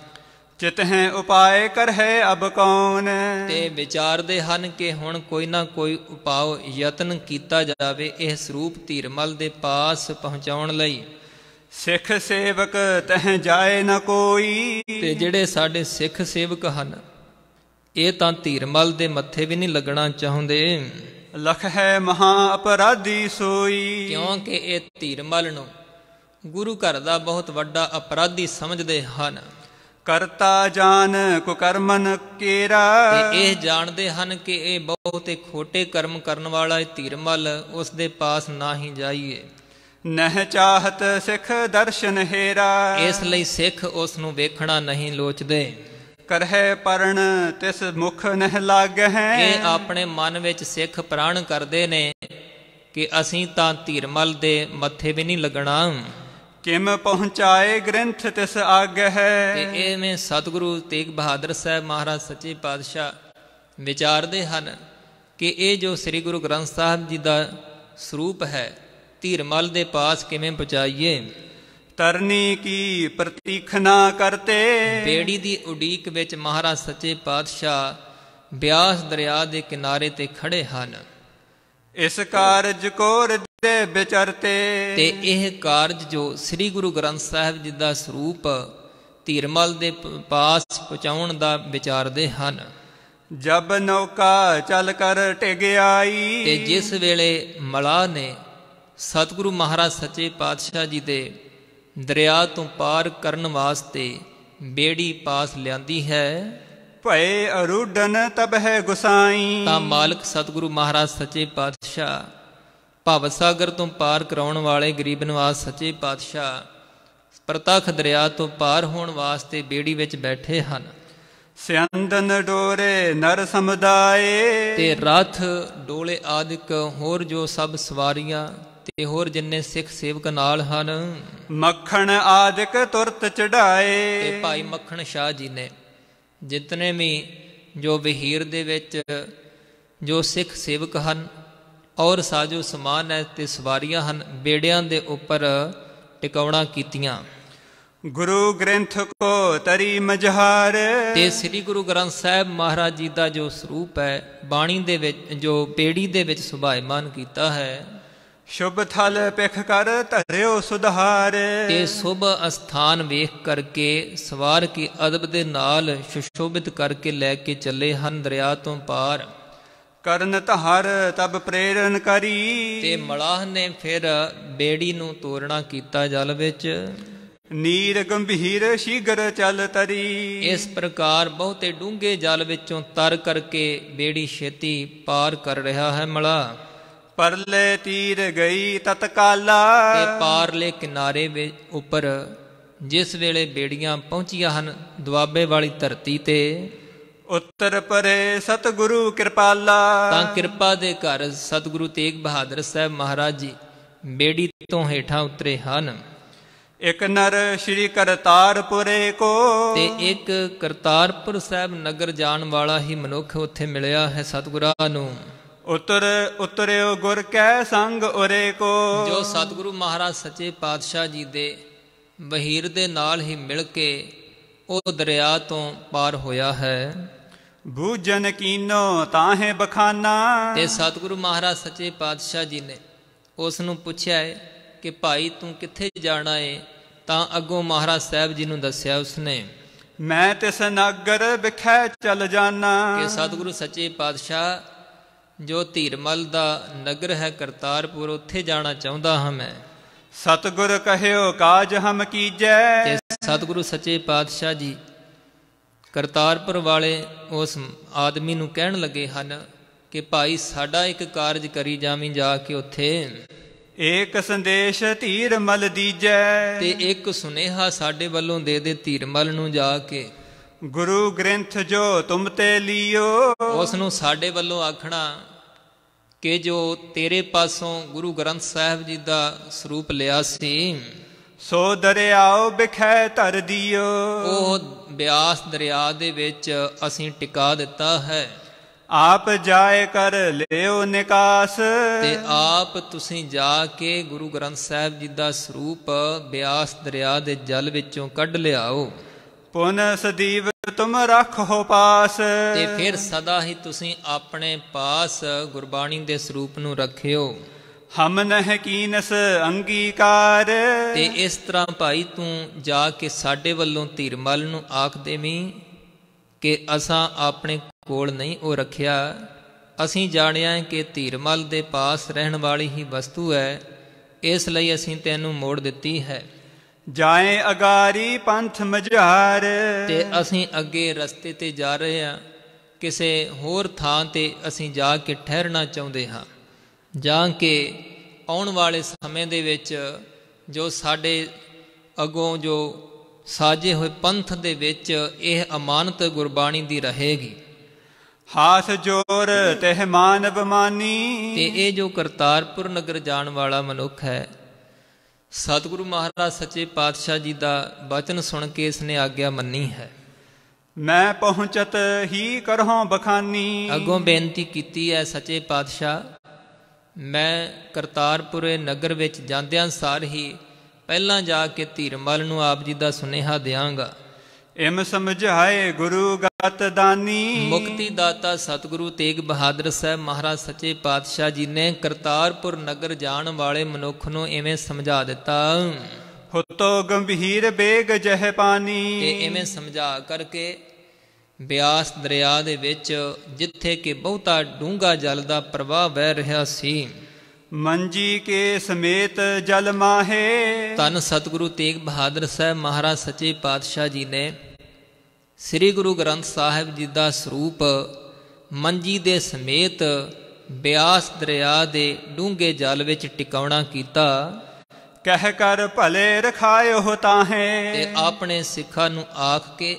ਚਿਤ ਹੈ ਉਪਾਏ ਕਰ ਹੈ ਅਬ ਕੌਣ ਤੇ ਵਿਚਾਰਦੇ ਹਨ ਕਿ ਹੁਣ ਕੋਈ ਨਾ ਕੋਈ ਉਪਾਅ ਯਤਨ ਕੀਤਾ ਜਾਵੇ ਇਹ ਸਰੂਪ ਧੀਰਮਲ ਦੇ ਪਾਸ ਪਹੁੰਚਾਉਣ ਲਈ ਸਿੱਖ ਸੇਵਕ ਤਹ ਜਾਏ ਨਾ ਕੋਈ ਤੇ ਜਿਹੜੇ ਸਾਡੇ ਸਿੱਖ ਸੇਵਕ ਹਨ ਇਹ ਤਾਂ ਧੀਰਮਲ ਦੇ ਮੱਥੇ ਵੀ ਨਹੀਂ ਲੱਗਣਾ ਚਾਹੁੰਦੇ ਲਖ ਹੈ ਮਹਾ ਅਪਰਾਧੀ ਸੋਈ ਕਿਉਂਕਿ ਇਹ ਧੀਰਮਲ ਨੂੰ ਗੁਰੂ ਘਰ ਦਾ ਬਹੁਤ ਵੱਡਾ ਅਪਰਾਧੀ ਸਮਝਦੇ ਹਨ ਕਰਤਾ ਜਾਨ ਕੁਕਰਮਨ ਕੇਰਾ ਤੇ ਇਹ ਜਾਣਦੇ ਹਨ ਕਿ ਇਹ ਬਹੁਤੇ ਖੋਟੇ ਕਰਮ ਕਰਨ ਵਾਲਾ ਹੈ ਧੀਰਮਲ ਉਸ ਦੇ ਪਾਸ ਨਾ ਹੀ ਜਾਈਏ ਨਹ ਚਾਹਤ ਸਿੱਖ ਦਰਸ਼ਨ ਹੈਰਾ ਇਸ ਲਈ ਸਿੱਖ ਉਸ ਨੂੰ ਵੇਖਣਾ ਨਹੀਂ ਲੋਚਦੇ ਕਰਹਿ ਪਰਣ ਤਿਸ ਮੁਖ ਨਹ ਲਾਗਹਿ ਇਹ ਆਪਣੇ ਮਨ ਵਿੱਚ ਸਿੱਖ ਪ੍ਰਾਣ ਕਰਦੇ ਨੇ ਕਿ ਅਸੀਂ ਤਾਂ ਧੀਰਮਲ ਦੇ ਮੱਥੇ ਵੀ ਨਹੀਂ ਲੱਗਣਾ ਕਿਮ ਪਹੁੰਚਾਏ ਗ੍ਰੰਥ ਤਿਸ ਆਗਹਿ ਤੇ ਇਹਨੇ ਸਤਿਗੁਰੂ ਤੇਗ ਬਹਾਦਰ ਸਾਹਿਬ ਮਹਾਰਾਜ ਸੱਚੇ ਪਾਤਸ਼ਾਹ ਵਿਚਾਰਦੇ ਹਨ ਕਿ ਇਹ ਜੋ ਸ੍ਰੀ ਗੁਰੂ ਗ੍ਰੰਥ ਸਾਹਿਬ ਜੀ ਦਾ ਸਰੂਪ ਹੈ ਧੀਰਮਲ ਦੇ ਪਾਸ ਕਿਵੇਂ ਪਹੁੰਚਾਈਏ ਤਰਨੀ ਕੀ ਪ੍ਰਤੀਖਣਾ ਕਰਤੇ ਬੇੜੀ ਦੀ ਉਡੀਕ ਵਿੱਚ ਮਹਾਰਾਜ ਸੱਚੇ ਪਾਤਸ਼ਾਹ ਬਿਆਸ ਦਰਿਆ ਦੇ ਕਿਨਾਰੇ ਤੇ ਖੜੇ ਹਨ ਇਸ ਕਾਰਜ ਕੋ ਦੇ ਵਿਚਰਤੇ ਤੇ ਇਹ ਕਾਰਜ ਜੋ ਸ੍ਰੀ ਗੁਰੂ ਗ੍ਰੰਥ ਸਾਹਿਬ ਜੀ ਦਾ ਸਰੂਪ ਧੀਰਮਲ ਦੇ ਪਾਸ ਪਹੁੰਚਾਉਣ ਦਾ ਵਿਚਾਰਦੇ ਹਨ ਜਬ ਨੌਕਾ ਚੱਲ ਕਰ ਟਿਗ ਆਈ ਤੇ ਜਿਸ ਵੇਲੇ ਮਲਾ ਨੇ ਸਤਿਗੁਰੂ ਮਹਾਰਾਜ ਸੱਚੇ ਪਾਤਸ਼ਾਹ ਜੀ ਦੇ ਦਰਿਆ ਤੋਂ ਪਾਰ ਕਰਨ ਵਾਸਤੇ ਬੇੜੀ ਪਾਸ ਲਿਆਂਦੀ ਹੈ ਭਏ ਅਰੂਡਨ ਤਬ ਹੈ ਗੁਸਾਈ ਤਾਂ ਮਾਲਕ ਸਤਿਗੁਰੂ ਮਹਾਰਾਜ ਸੱਚੇ ਪਾਤਸ਼ਾਹ ਭਵ ਸਾਗਰ ਤੋਂ ਪਾਰ ਕਰਾਉਣ ਵਾਲੇ ਗਰੀਬ ਨਿਵਾਸ ਸੱਚੇ ਪਾਤਸ਼ਾਹ ਪ੍ਰਤਖ ਦਰਿਆ ਤੋਂ ਪਾਰ ਹੋਣ ਵਾਸਤੇ ਬੇੜੀ ਵਿੱਚ ਬੈਠੇ ਹਨ ਸਿਆੰਦਨ ਡੋਰੇ ਨਰ ਸਮਦਾਏ ਤੇ ਰਥ ਡੋਲੇ ਆਦਿਕ ਹੋਰ ਜੋ ਸਭ ਸਵਾਰੀਆਂ ਤੇ ਹੋਰ ਜਿੰਨੇ ਸਿੱਖ ਸੇਵਕ ਨਾਲ ਹਨ ਮੱਖਣ ਆਦਿਕ ਤੁਰਤ ਚੜਾਏ ਤੇ ਭਾਈ ਮੱਖਣ ਸ਼ਾਹ ਜੀ ਨੇ ਜਿਤਨੇ ਵੀ ਜੋ ਵਹੀਰ ਦੇ ਵਿੱਚ ਜੋ ਸਿੱਖ ਸੇਵਕ ਹਨ ਔਰ ਸਾਜੋ ਸਮਾਨ ਹੈ ਤੇ ਸਵਾਰੀਆਂ ਹਨ ਬੇੜਿਆਂ ਦੇ ਉੱਪਰ ਟਿਕਾਉਣਾ ਕੀਤੀਆਂ ਗੁਰੂ ਗ੍ਰੰਥ ਕੋ ਤਰੀ ਮਜਹਾਰ ਤੇ ਸ੍ਰੀ ਗੁਰੂ ਗ੍ਰੰਥ ਸਾਹਿਬ ਮਹਾਰਾਜ ਜੀ ਦਾ ਜੋ ਸਰੂਪ ਹੈ ਬਾਣੀ ਦੇ ਵਿੱਚ ਜੋ ਪੇੜੀ ਦੇ ਵਿੱਚ ਸੁਭਾਇਮਾਨ ਕੀਤਾ ਹੈ ਸ਼ੁਭ ਥਲ ਪਿਖ ਕਰ ਧਰਿਓ ਸੁਧਾਰ ਤੇ ਸੁਭ ਅਸਥਾਨ ਵੇਖ ਕਰਕੇ ਸਵਾਰ ਕੀ ਅਦਬ ਦੇ ਨਾਲ ਸ਼ੁਸ਼ੋਭਿਤ ਕਰਕੇ ਲੈ ਕੇ ਚੱਲੇ ਹਨ ਦਰਿਆ ਤੋਂ ਪਾਰ ਕਰਨ ਤਹਰ ਤਬ ਪ੍ਰੇਰਨ ਕਰੀ ਤੇ ਮਲਾਹ ਨੇ ਫਿਰ ਬੇੜੀ ਨੂੰ ਤੋੜਣਾ ਕੀਤਾ ਜਲ ਵਿੱਚ ਨੀਰ ਗੰਭੀਰ ਸ਼ੀਗਰ ਚਲ ਤਰੀ ਇਸ ਪ੍ਰਕਾਰ ਬਹੁਤੇ ਡੂੰਘੇ ਜਲ ਵਿੱਚੋਂ ਤਰ ਕਰਕੇ ਬੇੜੀ ਛੇਤੀ ਪਾਰ ਕਰ ਰਿਹਾ ਹੈ ਮਲਾ ਪਰਲੇ ਤੀਰ ਗਈ ਤਤਕਾਲਾ ਤੇ ਪਾਰਲੇ ਕਿਨਾਰੇ ਵਿੱਚ ਉੱਪਰ ਜਿਸ ਵੇਲੇ ਬੇੜੀਆਂ ਪਹੁੰਚੀਆਂ ਹਨ ਦੁਆਬੇ ਵਾਲੀ ਧਰਤੀ ਤੇ ਉੱਤਰ ਪਰੇ ਸਤਿਗੁਰੂ ਕਿਰਪਾਲਾ ਤਾਂ ਕਿਰਪਾ ਦੇ ਘਰ ਸਤਿਗੁਰੂ ਤੇਗ ਬਹਾਦਰ ਸਾਹਿਬ ਮਹਾਰਾਜ ਜੀ ਬੇੜੀ ਤੋਂ ਹੇਠਾਂ ਉਤਰੇ ਹਨ ਇੱਕ ਨਰ ਸ਼੍ਰੀ ਕਰਤਾਰਪੁਰੇ ਕੋ ਤੇ ਇੱਕ ਕਰਤਾਰਪੁਰ ਸਾਹਿਬ ਨਗਰ ਜਾਣ ਵਾਲਾ ਹੀ ਮਨੁੱਖ ਉੱਥੇ ਮਿਲਿਆ ਹੈ ਸਤਿਗੁਰਾਂ ਨੂੰ ਉਤਰ ਉਤਰਿਓ ਗੁਰ ਕੈ ਸੰਗ ਉਰੇ ਕੋ ਜੋ ਸਤਿਗੁਰੂ ਮਹਾਰਾਜ ਸੱਚੇ ਪਾਤਸ਼ਾਹ ਜੀ ਦੇ ਵਹੀਰ ਦੇ ਨਾਲ ਹੀ ਮਿਲ ਕੇ ਉਹ ਦਰਿਆ ਤੋਂ ਪਾਰ ਹੋਇਆ ਹੈ ਬੂਜਨ ਕੀਨੋ ਤਾਹੇ ਬਖਾਨਾ ਤੇ ਸਤਿਗੁਰੂ ਮਹਾਰਾਜ ਸੱਚੇ ਪਾਤਸ਼ਾਹ ਜੀ ਨੇ ਉਸ ਨੂੰ ਪੁੱਛਿਆ ਹੈ ਕਿ ਭਾਈ ਤੂੰ ਕਿੱਥੇ ਜਾਣਾ ਏ ਤਾਂ ਅੱਗੋਂ ਮਹਾਰਾਜ ਸਾਹਿਬ ਜੀ ਨੂੰ ਦੱਸਿਆ ਉਸਨੇ ਮੈਂ ਤਿਸ ਨਗਰ ਵਿਖੇ ਚਲ ਜਾਣਾ ਕਿ ਸਤਿਗੁਰੂ ਸੱਚੇ ਪਾਤਸ਼ਾਹ ਜੋ ਧੀਰਮਲ ਦਾ ਨਗਰ ਹੈ ਕਰਤਾਰਪੁਰ ਉੱਥੇ ਜਾਣਾ ਚਾਹੁੰਦਾ ਹਾਂ ਮੈਂ ਸਤਿਗੁਰ ਕਹਿਓ ਕਾਜ ਹਮ ਕੀਜੈ ਤੇ ਸਤਿਗੁਰੂ ਸੱਚੇ ਪਾਤਸ਼ਾਹ ਜੀ ਕਰਤਾਰਪੁਰ ਵਾਲੇ ਉਸ ਆਦਮੀ ਨੂੰ ਕਹਿਣ ਲੱਗੇ ਹਨ ਕਿ ਭਾਈ ਸਾਡਾ ਇੱਕ ਕਾਰਜ ਕਰੀ ਜਾਵੀਂ ਜਾ ਕੇ ਉੱਥੇ ਏਕ ਸੰਦੇਸ਼ ਧੀਰਮਲ ਦੀਜੈ ਤੇ ਇੱਕ ਸੁਨੇਹਾ ਸਾਡੇ ਵੱਲੋਂ ਦੇ ਦੇ ਧੀਰਮਲ ਨੂੰ ਜਾ ਕੇ ਗੁਰੂ ਗ੍ਰੰਥ ਜੋ ਤੁਮ ਤੇ ਲਿਓ ਉਸ ਨੂੰ ਸਾਡੇ ਵੱਲੋਂ ਆਖਣਾ ਕਿ ਜੋ ਤੇਰੇ ਪਾਸੋਂ ਗੁਰੂ ਗ੍ਰੰਥ ਸਾਹਿਬ ਜੀ ਦਾ ਸਰੂਪ ਲਿਆ ਸੀ ਸੋ ਦਰਿਆਓ ਬਖੈ ਧਰ ਦਿਓ ਉਹ ਬਿਆਸ ਦਰਿਆ ਦੇ ਵਿੱਚ ਅਸੀਂ ਟਿਕਾ ਦਿੱਤਾ ਹੈ ਆਪ ਜਾਏ ਕਰ ਲਿਓ ਨਿਕਾਸ ਤੇ ਆਪ ਤੁਸੀਂ ਜਾ ਕੇ ਗੁਰੂ ਗ੍ਰੰਥ ਸਾਹਿਬ ਜੀ ਦਾ ਸਰੂਪ ਬਿਆਸ ਦਰਿਆ ਦੇ ਜਲ ਵਿੱਚੋਂ ਕੱਢ ਲਿਆਓ ਪੁਨ ਸਦੀਵ ਤੁਮ ਰੱਖੋ ਪਾਸ ਤੇ ਫਿਰ ਸਦਾ ਹੀ ਤੁਸੀਂ ਆਪਣੇ ਪਾਸ ਗੁਰਬਾਣੀ ਦੇ ਸਰੂਪ ਨੂੰ ਰੱਖਿਓ ਹਮ ਨਹਿ ਕੀਨਸ ਅੰਗੀਕਾਰ ਤੇ ਇਸ ਤਰ੍ਹਾਂ ਭਾਈ ਤੂੰ ਜਾ ਕੇ ਸਾਡੇ ਵੱਲੋਂ ਧੀਰਮਲ ਨੂੰ ਆਖ ਦੇਵੀਂ ਕਿ ਅਸਾਂ ਆਪਣੇ ਕੋਲ ਨਹੀਂ ਉਹ ਰੱਖਿਆ ਅਸੀਂ ਜਾਣਿਆ ਕਿ ਧੀਰਮਲ ਦੇ ਪਾਸ ਰਹਿਣ ਵਾਲੀ ਹੀ ਵਸਤੂ ਹੈ ਇਸ ਲਈ ਅਸੀਂ ਤੈਨੂੰ ਮੋੜ ਦਿੱਤੀ ਹੈ ਜਾਏ ਅਗਾਰੀ ਪੰਥ ਮਝਾਰ ਤੇ ਅਸੀਂ ਅੱਗੇ ਰਸਤੇ ਤੇ ਜਾ ਰਹੇ ਹਾਂ ਕਿਸੇ ਹੋਰ ਥਾਂ ਤੇ ਅਸੀਂ ਜਾ ਕੇ ਠਹਿਰਨਾ ਚਾਹੁੰਦੇ ਹਾਂ ਜਾਂ ਕਿ ਆਉਣ ਵਾਲੇ ਸਮੇਂ ਦੇ ਵਿੱਚ ਜੋ ਸਾਡੇ ਅਗੋਂ ਜੋ ਸਾਜੇ ਹੋਏ ਪੰਥ ਦੇ ਵਿੱਚ ਇਹ ਅਮਾਨਤ ਗੁਰਬਾਣੀ ਦੀ ਰਹੇਗੀ ਹਾਸ ਜੋਰ ਤਹਿ ਮਾਨ ਬਮਾਨੀ ਤੇ ਇਹ ਜੋ ਕਰਤਾਰਪੁਰ ਨਗਰ ਜਾਣ ਵਾਲਾ ਮਨੁੱਖ ਹੈ ਸਤਿਗੁਰੂ ਮਹਾਰਾਜ ਸੱਚੇ ਪਾਤਸ਼ਾਹ ਜੀ ਦਾ ਬਚਨ ਸੁਣ ਕੇ ਇਸ ਨੇ ਆਗਿਆ ਮੰਨੀ ਹੈ ਮੈਂ ਪਹੁੰਚਤ ਹੀ ਕਰਹੁ ਬਖਾਨੀ ਅਗੋਂ ਬੇਨਤੀ ਕੀਤੀ ਹੈ ਸੱਚੇ ਪਾਤਸ਼ਾਹ ਮੈਂ ਕਰਤਾਰਪੁਰੇ ਨਗਰ ਵਿੱਚ ਜਾਂਦਿਆਂ ਸਾਰ ਹੀ ਪਹਿਲਾਂ ਜਾ ਕੇ ਧੀਰਮਲ ਨੂੰ ਆਪ ਜੀ ਦਾ ਸੁਨੇਹਾ ਦਿਆਂਗਾ ਇਮ ਸਮਝਾਏ ਗੁਰੂ ਗਤ ਦਾਨੀ ਮੁਕਤੀ ਦਾਤਾ ਸਤਿਗੁਰੂ ਤੇਗ ਬਹਾਦਰ ਸਾਹਿਬ ਮਹਾਰਾਜ ਸੱਚੇ ਪਾਤਸ਼ਾਹ ਜੀ ਨੇ ਕਰਤਾਰਪੁਰ ਨਗਰ ਜਾਣ ਵਾਲੇ ਮਨੁੱਖ ਨੂੰ ਇਵੇਂ ਸਮਝਾ ਦਿੱਤਾ ਹੁਤੋ ਗੰਭੀਰ ਬੇਗ ਜਹ ਪਾਨੀ ਤੇ ਇਵੇਂ ਸਮਝਾ ਕਰਕੇ ਬਿਆਸ ਦਰਿਆ ਦੇ ਵਿੱਚ ਜਿੱਥੇ ਕਿ ਬਹੁਤਾ ਡੂੰਗਾ ਜਲ ਦਾ ਪ੍ਰਵਾਹ ਵਹਿ ਰਿਹਾ ਸੀ ਮੰਜੀ ਕੇ ਸਮੇਤ ਜਲ ਮਾਹੇ ਤਨ ਸਤਿਗੁਰੂ ਤੇਗ ਬਹਾਦਰ ਸਾਹਿਬ ਮਹਾਰਾਜ ਸੱਚੇ ਪਾਤਸ਼ਾਹ ਜੀ ਨੇ ਸ੍ਰੀ ਗੁਰੂ ਗ੍ਰੰਥ ਸਾਹਿਬ ਜੀ ਦਾ ਸਰੂਪ ਮੰਜੀ ਦੇ ਸਮੇਤ ਬਿਆਸ ਦਰਿਆ ਦੇ ਡੂੰਗੇ ਜਲ ਵਿੱਚ ਟਿਕਾਉਣਾ ਕੀਤਾ ਕਹਿ ਕਰ ਭਲੇ ਰਖਾਇਓ ਤਾਹੇ ਤੇ ਆਪਣੇ ਸਿੱਖਾਂ ਨੂੰ ਆਖ ਕੇ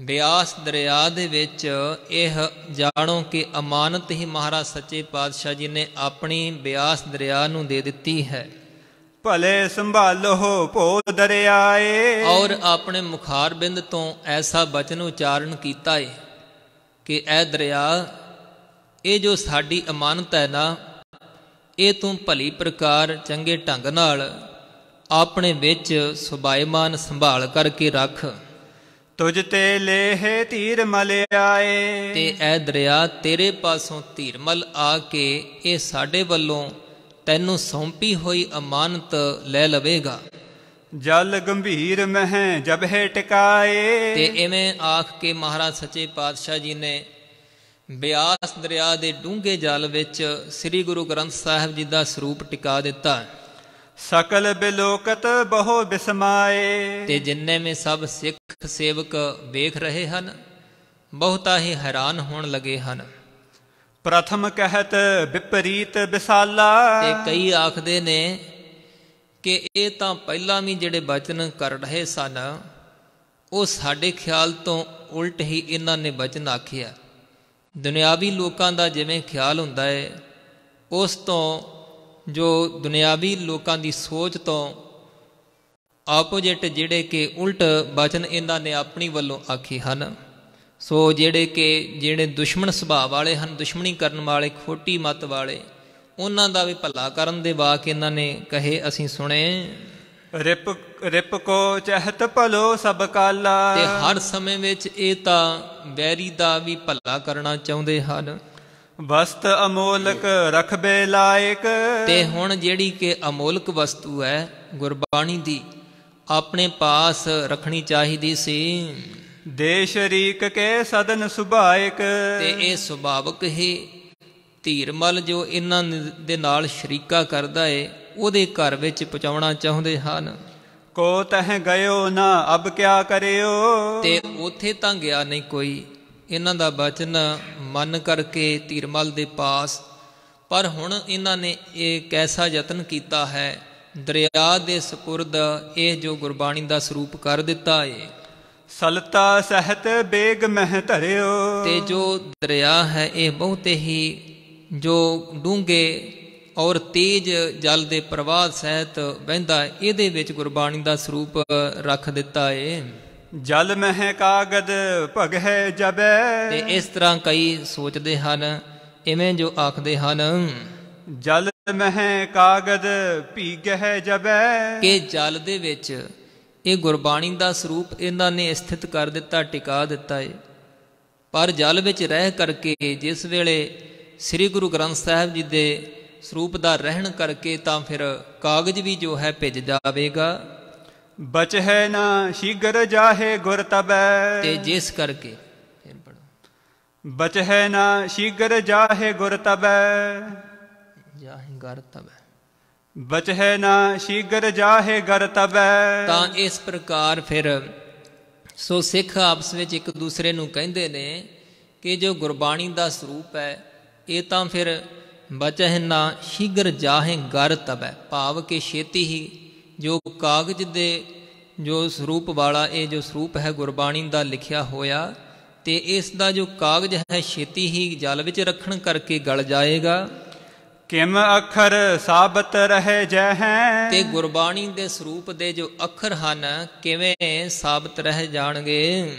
ਬਿਆਸ ਦਰਿਆ ਦੇ ਵਿੱਚ ਇਹ ਜਾਣੋ ਕਿ ਅਮਾਨਤ ਹੀ ਮਹਾਰਾਜ ਸੱਚੇ ਪਾਤਸ਼ਾਹ ਜੀ ਨੇ ਆਪਣੀ ਬਿਆਸ ਦਰਿਆ ਨੂੰ ਦੇ ਦਿੱਤੀ ਹੈ ਭਲੇ ਸੰਭਾਲੋ ਭੋ ਦਰਿਆਏ ਔਰ ਆਪਣੇ ਮੁਖਾਰਬਿੰਦ ਤੋਂ ਐਸਾ ਬਚਨ ਉਚਾਰਨ ਕੀਤਾ ਏ ਕਿ ਇਹ ਦਰਿਆ ਇਹ ਜੋ ਸਾਡੀ ਅਮਾਨਤ ਹੈ ਨਾ ਇਹ ਤੂੰ ਭਲੀ ਪ੍ਰਕਾਰ ਚੰਗੇ ਢੰਗ ਨਾਲ ਆਪਣੇ ਵਿੱਚ ਸੁਭਾਇਮਾਨ ਸੰਭਾਲ ਕਰਕੇ ਰੱਖ ਤੁਜ ਤੇ ਲੇਹ ਧੀਰ ਮਲ ਆਏ ਤੇ ਐ ਦਰਿਆ ਤੇਰੇ ਪਾਸੋਂ ਧੀਰਮਲ ਆ ਕੇ ਇਹ ਸਾਡੇ ਵੱਲੋਂ ਤੈਨੂੰ ਸੌਂਪੀ ਹੋਈ ਅਮਾਨਤ ਲੈ ਲਵੇਗਾ ਜਲ ਗੰਭੀਰ ਮਹਿ ਹੈ ਟਿਕਾਏ ਤੇ ਇਵੇਂ ਆਖ ਕੇ ਮਹਾਰਾਜ ਸੱਚੇ ਪਾਤਸ਼ਾਹ ਜੀ ਨੇ ਬਿਆਸ ਦਰਿਆ ਦੇ ਡੂੰਘੇ ਜਲ ਵਿੱਚ ਸ੍ਰੀ ਗੁਰੂ ਗ੍ਰੰਥ ਸਾਹਿਬ ਜੀ ਦਾ ਸਰੂਪ ਟਿਕਾ ਦਿੱਤਾ ਸਕਲ ਬਿਲੋਕਤ ਬਹੁ ਬਿਸਮਾਏ ਤੇ ਜਿੰਨੇ ਮੇ ਸਭ ਸਿੱਖ ਸੇਵਕ ਵੇਖ ਰਹੇ ਹਨ ਬਹੁਤਾ ਹੀ ਹੈਰਾਨ ਹੋਣ ਲਗੇ ਹਨ ਪ੍ਰਥਮ ਕਹਿਤ ਵਿਪਰੀਤ ਵਿਸਾਲਾ ਤੇ ਕਈ ਆਖਦੇ ਨੇ ਕਿ ਇਹ ਤਾਂ ਪਹਿਲਾਂ ਵੀ ਜਿਹੜੇ ਬਚਨ ਕਰ ਰਹੇ ਸਨ ਉਹ ਸਾਡੇ ਖਿਆਲ ਤੋਂ ਉਲਟ ਹੀ ਇਹਨਾਂ ਨੇ ਬਚਨ ਆਖਿਆ ਦੁਨਿਆਵੀ ਲੋਕਾਂ ਦਾ ਜਿਵੇਂ ਖਿਆਲ ਹੁੰਦਾ ਹੈ ਉਸ ਤੋਂ ਜੋ ਦੁਨਿਆਵੀ ਲੋਕਾਂ ਦੀ ਸੋਚ ਤੋਂ ਆਪੋਜੀਟ ਜਿਹੜੇ ਕਿ ਉਲਟ ਬਚਨ ਇਹਨਾਂ ਨੇ ਆਪਣੀ ਵੱਲੋਂ ਆਖੇ ਹਨ ਸੋ ਜਿਹੜੇ ਕਿ ਜਿਹੜੇ ਦੁਸ਼ਮਣ ਸੁਭਾਅ ਵਾਲੇ ਹਨ ਦੁਸ਼ਮਣੀ ਕਰਨ ਵਾਲੇ ਖੋਟੀ ਮਤ ਵਾਲੇ ਉਹਨਾਂ ਦਾ ਵੀ ਭਲਾ ਕਰਨ ਦੇ ਵਾਕ ਇਹਨਾਂ ਨੇ ਕਹੇ ਅਸੀਂ ਸੁਣੇ ਰਿਪ ਰਿਪ ਕੋ ਚਹਿਤ ਭਲੋ ਸਭ ਕਾਲਾ ਤੇ ਹਰ ਸਮੇਂ ਵਿੱਚ ਇਹ ਤਾਂ ਵੈਰੀ ਦਾ ਵੀ ਭਲਾ ਕਰਨਾ ਚਾਹੁੰਦੇ ਹਨ ਵਸਤ ਅਮੋਲਕ ਰਖਬੇ ਲਾਇਕ ਤੇ ਹੁਣ ਜਿਹੜੀ ਕਿ ਅਮੋਲਕ ਵਸਤੂ ਹੈ ਗੁਰਬਾਣੀ ਦੀ ਆਪਣੇ ਪਾਸ ਰੱਖਣੀ ਚਾਹੀਦੀ ਸੀ ਦੇ ਸ਼ਰੀਕ ਕੇ ਸਦਨ ਸੁਭਾਇਕ ਤੇ ਇਹ ਸੁਭਾਵਕ ਹੀ ਧੀਰਮਲ ਜੋ ਇਹਨਾਂ ਦੇ ਨਾਲ ਸ਼ਰੀਕਾ ਕਰਦਾ ਏ ਉਹਦੇ ਘਰ ਵਿੱਚ ਪਹੁੰਚਾਉਣਾ ਚਾਹੁੰਦੇ ਹਨ ਕੋ ਤਹ ਗਇਓ ਨਾ ਅਬ ਕਿਆ ਕਰਿਓ ਤੇ ਉਥੇ ਤਾਂ ਗਿਆ ਨਹੀਂ ਕੋਈ ਇਹਨਾਂ ਦਾ ਬਚਨ ਮੰਨ ਕਰਕੇ ਧੀਰਮਲ ਦੇ ਪਾਸ ਪਰ ਹੁਣ ਇਹਨਾਂ ਨੇ ਇਹ ਕੈਸਾ ਯਤਨ ਕੀਤਾ ਹੈ ਦਰਿਆ ਦੇ ਸਪੁਰਦ ਇਹ ਜੋ ਗੁਰਬਾਣੀ ਦਾ ਸਰੂਪ ਕਰ ਦਿੱਤਾ ਏ ਸਲਤਾ ਸਹਿਤ ਬੇਗ ਮਹਿ ਧਰਿਓ ਤੇ ਜੋ ਦਰਿਆ ਹੈ ਇਹ ਬਹੁਤੇ ਹੀ ਜੋ ਡੂੰਗੇ ਔਰ ਤੇਜ ਜਲ ਦੇ ਪ੍ਰਵਾਹ ਸਹਿਤ ਵਹਿੰਦਾ ਇਹਦੇ ਵਿੱਚ ਗੁਰਬਾਣੀ ਦਾ ਸਰੂਪ ਰੱਖ ਦਿੱਤਾ ਏ ਜਲ ਮਹਿ ਕਾਗਦ ਭਗਹਿ ਜਬੈ ਤੇ ਇਸ ਤਰ੍ਹਾਂ ਕਈ ਸੋਚਦੇ ਹਨ ਇਵੇਂ ਜੋ ਆਖਦੇ ਹਨ ਜਲ ਮਹਿ ਕਾਗਦ ਭੀਗਹਿ ਜਬੈ ਕਿ ਜਲ ਦੇ ਵਿੱਚ ਇਹ ਗੁਰਬਾਣੀ ਦਾ ਸਰੂਪ ਇਹਨਾਂ ਨੇ ਸਥਿਤ ਕਰ ਦਿੱਤਾ ਟਿਕਾ ਦਿੱਤਾ ਏ ਪਰ ਜਲ ਵਿੱਚ ਰਹਿ ਕਰਕੇ ਜਿਸ ਵੇਲੇ ਸ੍ਰੀ ਗੁਰੂ ਗ੍ਰੰਥ ਸਾਹਿਬ ਜੀ ਦੇ ਸਰੂਪ ਦਾ ਰਹਿਣ ਕਰਕੇ ਤਾਂ ਫਿਰ ਕਾਗਜ਼ ਵੀ ਜੋ ਹੈ ਭਿੱਜ ਜਾਵੇਗਾ ਬਚ ਹੈ ਨਾ ਸ਼ੀਗਰ ਜਾਹੇ ਗੁਰ ਤਬੈ ਤੇ ਜਿਸ ਕਰਕੇ ਫਿਰ ਪੜੋ ਬਚ ਹੈ ਨਾ ਸ਼ੀਗਰ ਜਾਹੇ ਗੁਰ ਤਬੈ ਜਾਹੇ ਗਰ ਤਬੈ ਬਚ ਹੈ ਨਾ ਸ਼ੀਗਰ ਜਾਹੇ ਗਰ ਤਬੈ ਤਾਂ ਇਸ ਪ੍ਰਕਾਰ ਫਿਰ ਸੋ ਸਿੱਖ ਆਪਸ ਵਿੱਚ ਇੱਕ ਦੂਸਰੇ ਨੂੰ ਕਹਿੰਦੇ ਨੇ ਕਿ ਜੋ ਗੁਰਬਾਣੀ ਦਾ ਸਰੂਪ ਹੈ ਇਹ ਤਾਂ ਫਿਰ ਬਚਹਿ ਨਾ ਸ਼ੀਗਰ ਜਾਹੇ ਗਰ ਤਬੈ ਭਾਵ ਕਿ ਛੇਤੀ ਹੀ ਜੋ ਕਾਗਜ਼ ਦੇ ਜੋ ਸਰੂਪ ਵਾਲਾ ਇਹ ਜੋ ਸਰੂਪ ਹੈ ਗੁਰਬਾਣੀ ਦਾ ਲਿਖਿਆ ਹੋਇਆ ਤੇ ਇਸ ਦਾ ਜੋ ਕਾਗਜ਼ ਹੈ ਛੇਤੀ ਹੀ ਜਲ ਵਿੱਚ ਰੱਖਣ ਕਰਕੇ ਗਲ ਜਾਏਗਾ ਕਿਮ ਅੱਖਰ ਸਾਬਤ ਰਹੇ ਜਹੈ ਤੇ ਗੁਰਬਾਣੀ ਦੇ ਸਰੂਪ ਦੇ ਜੋ ਅੱਖਰ ਹਨ ਕਿਵੇਂ ਸਾਬਤ ਰਹਿ ਜਾਣਗੇ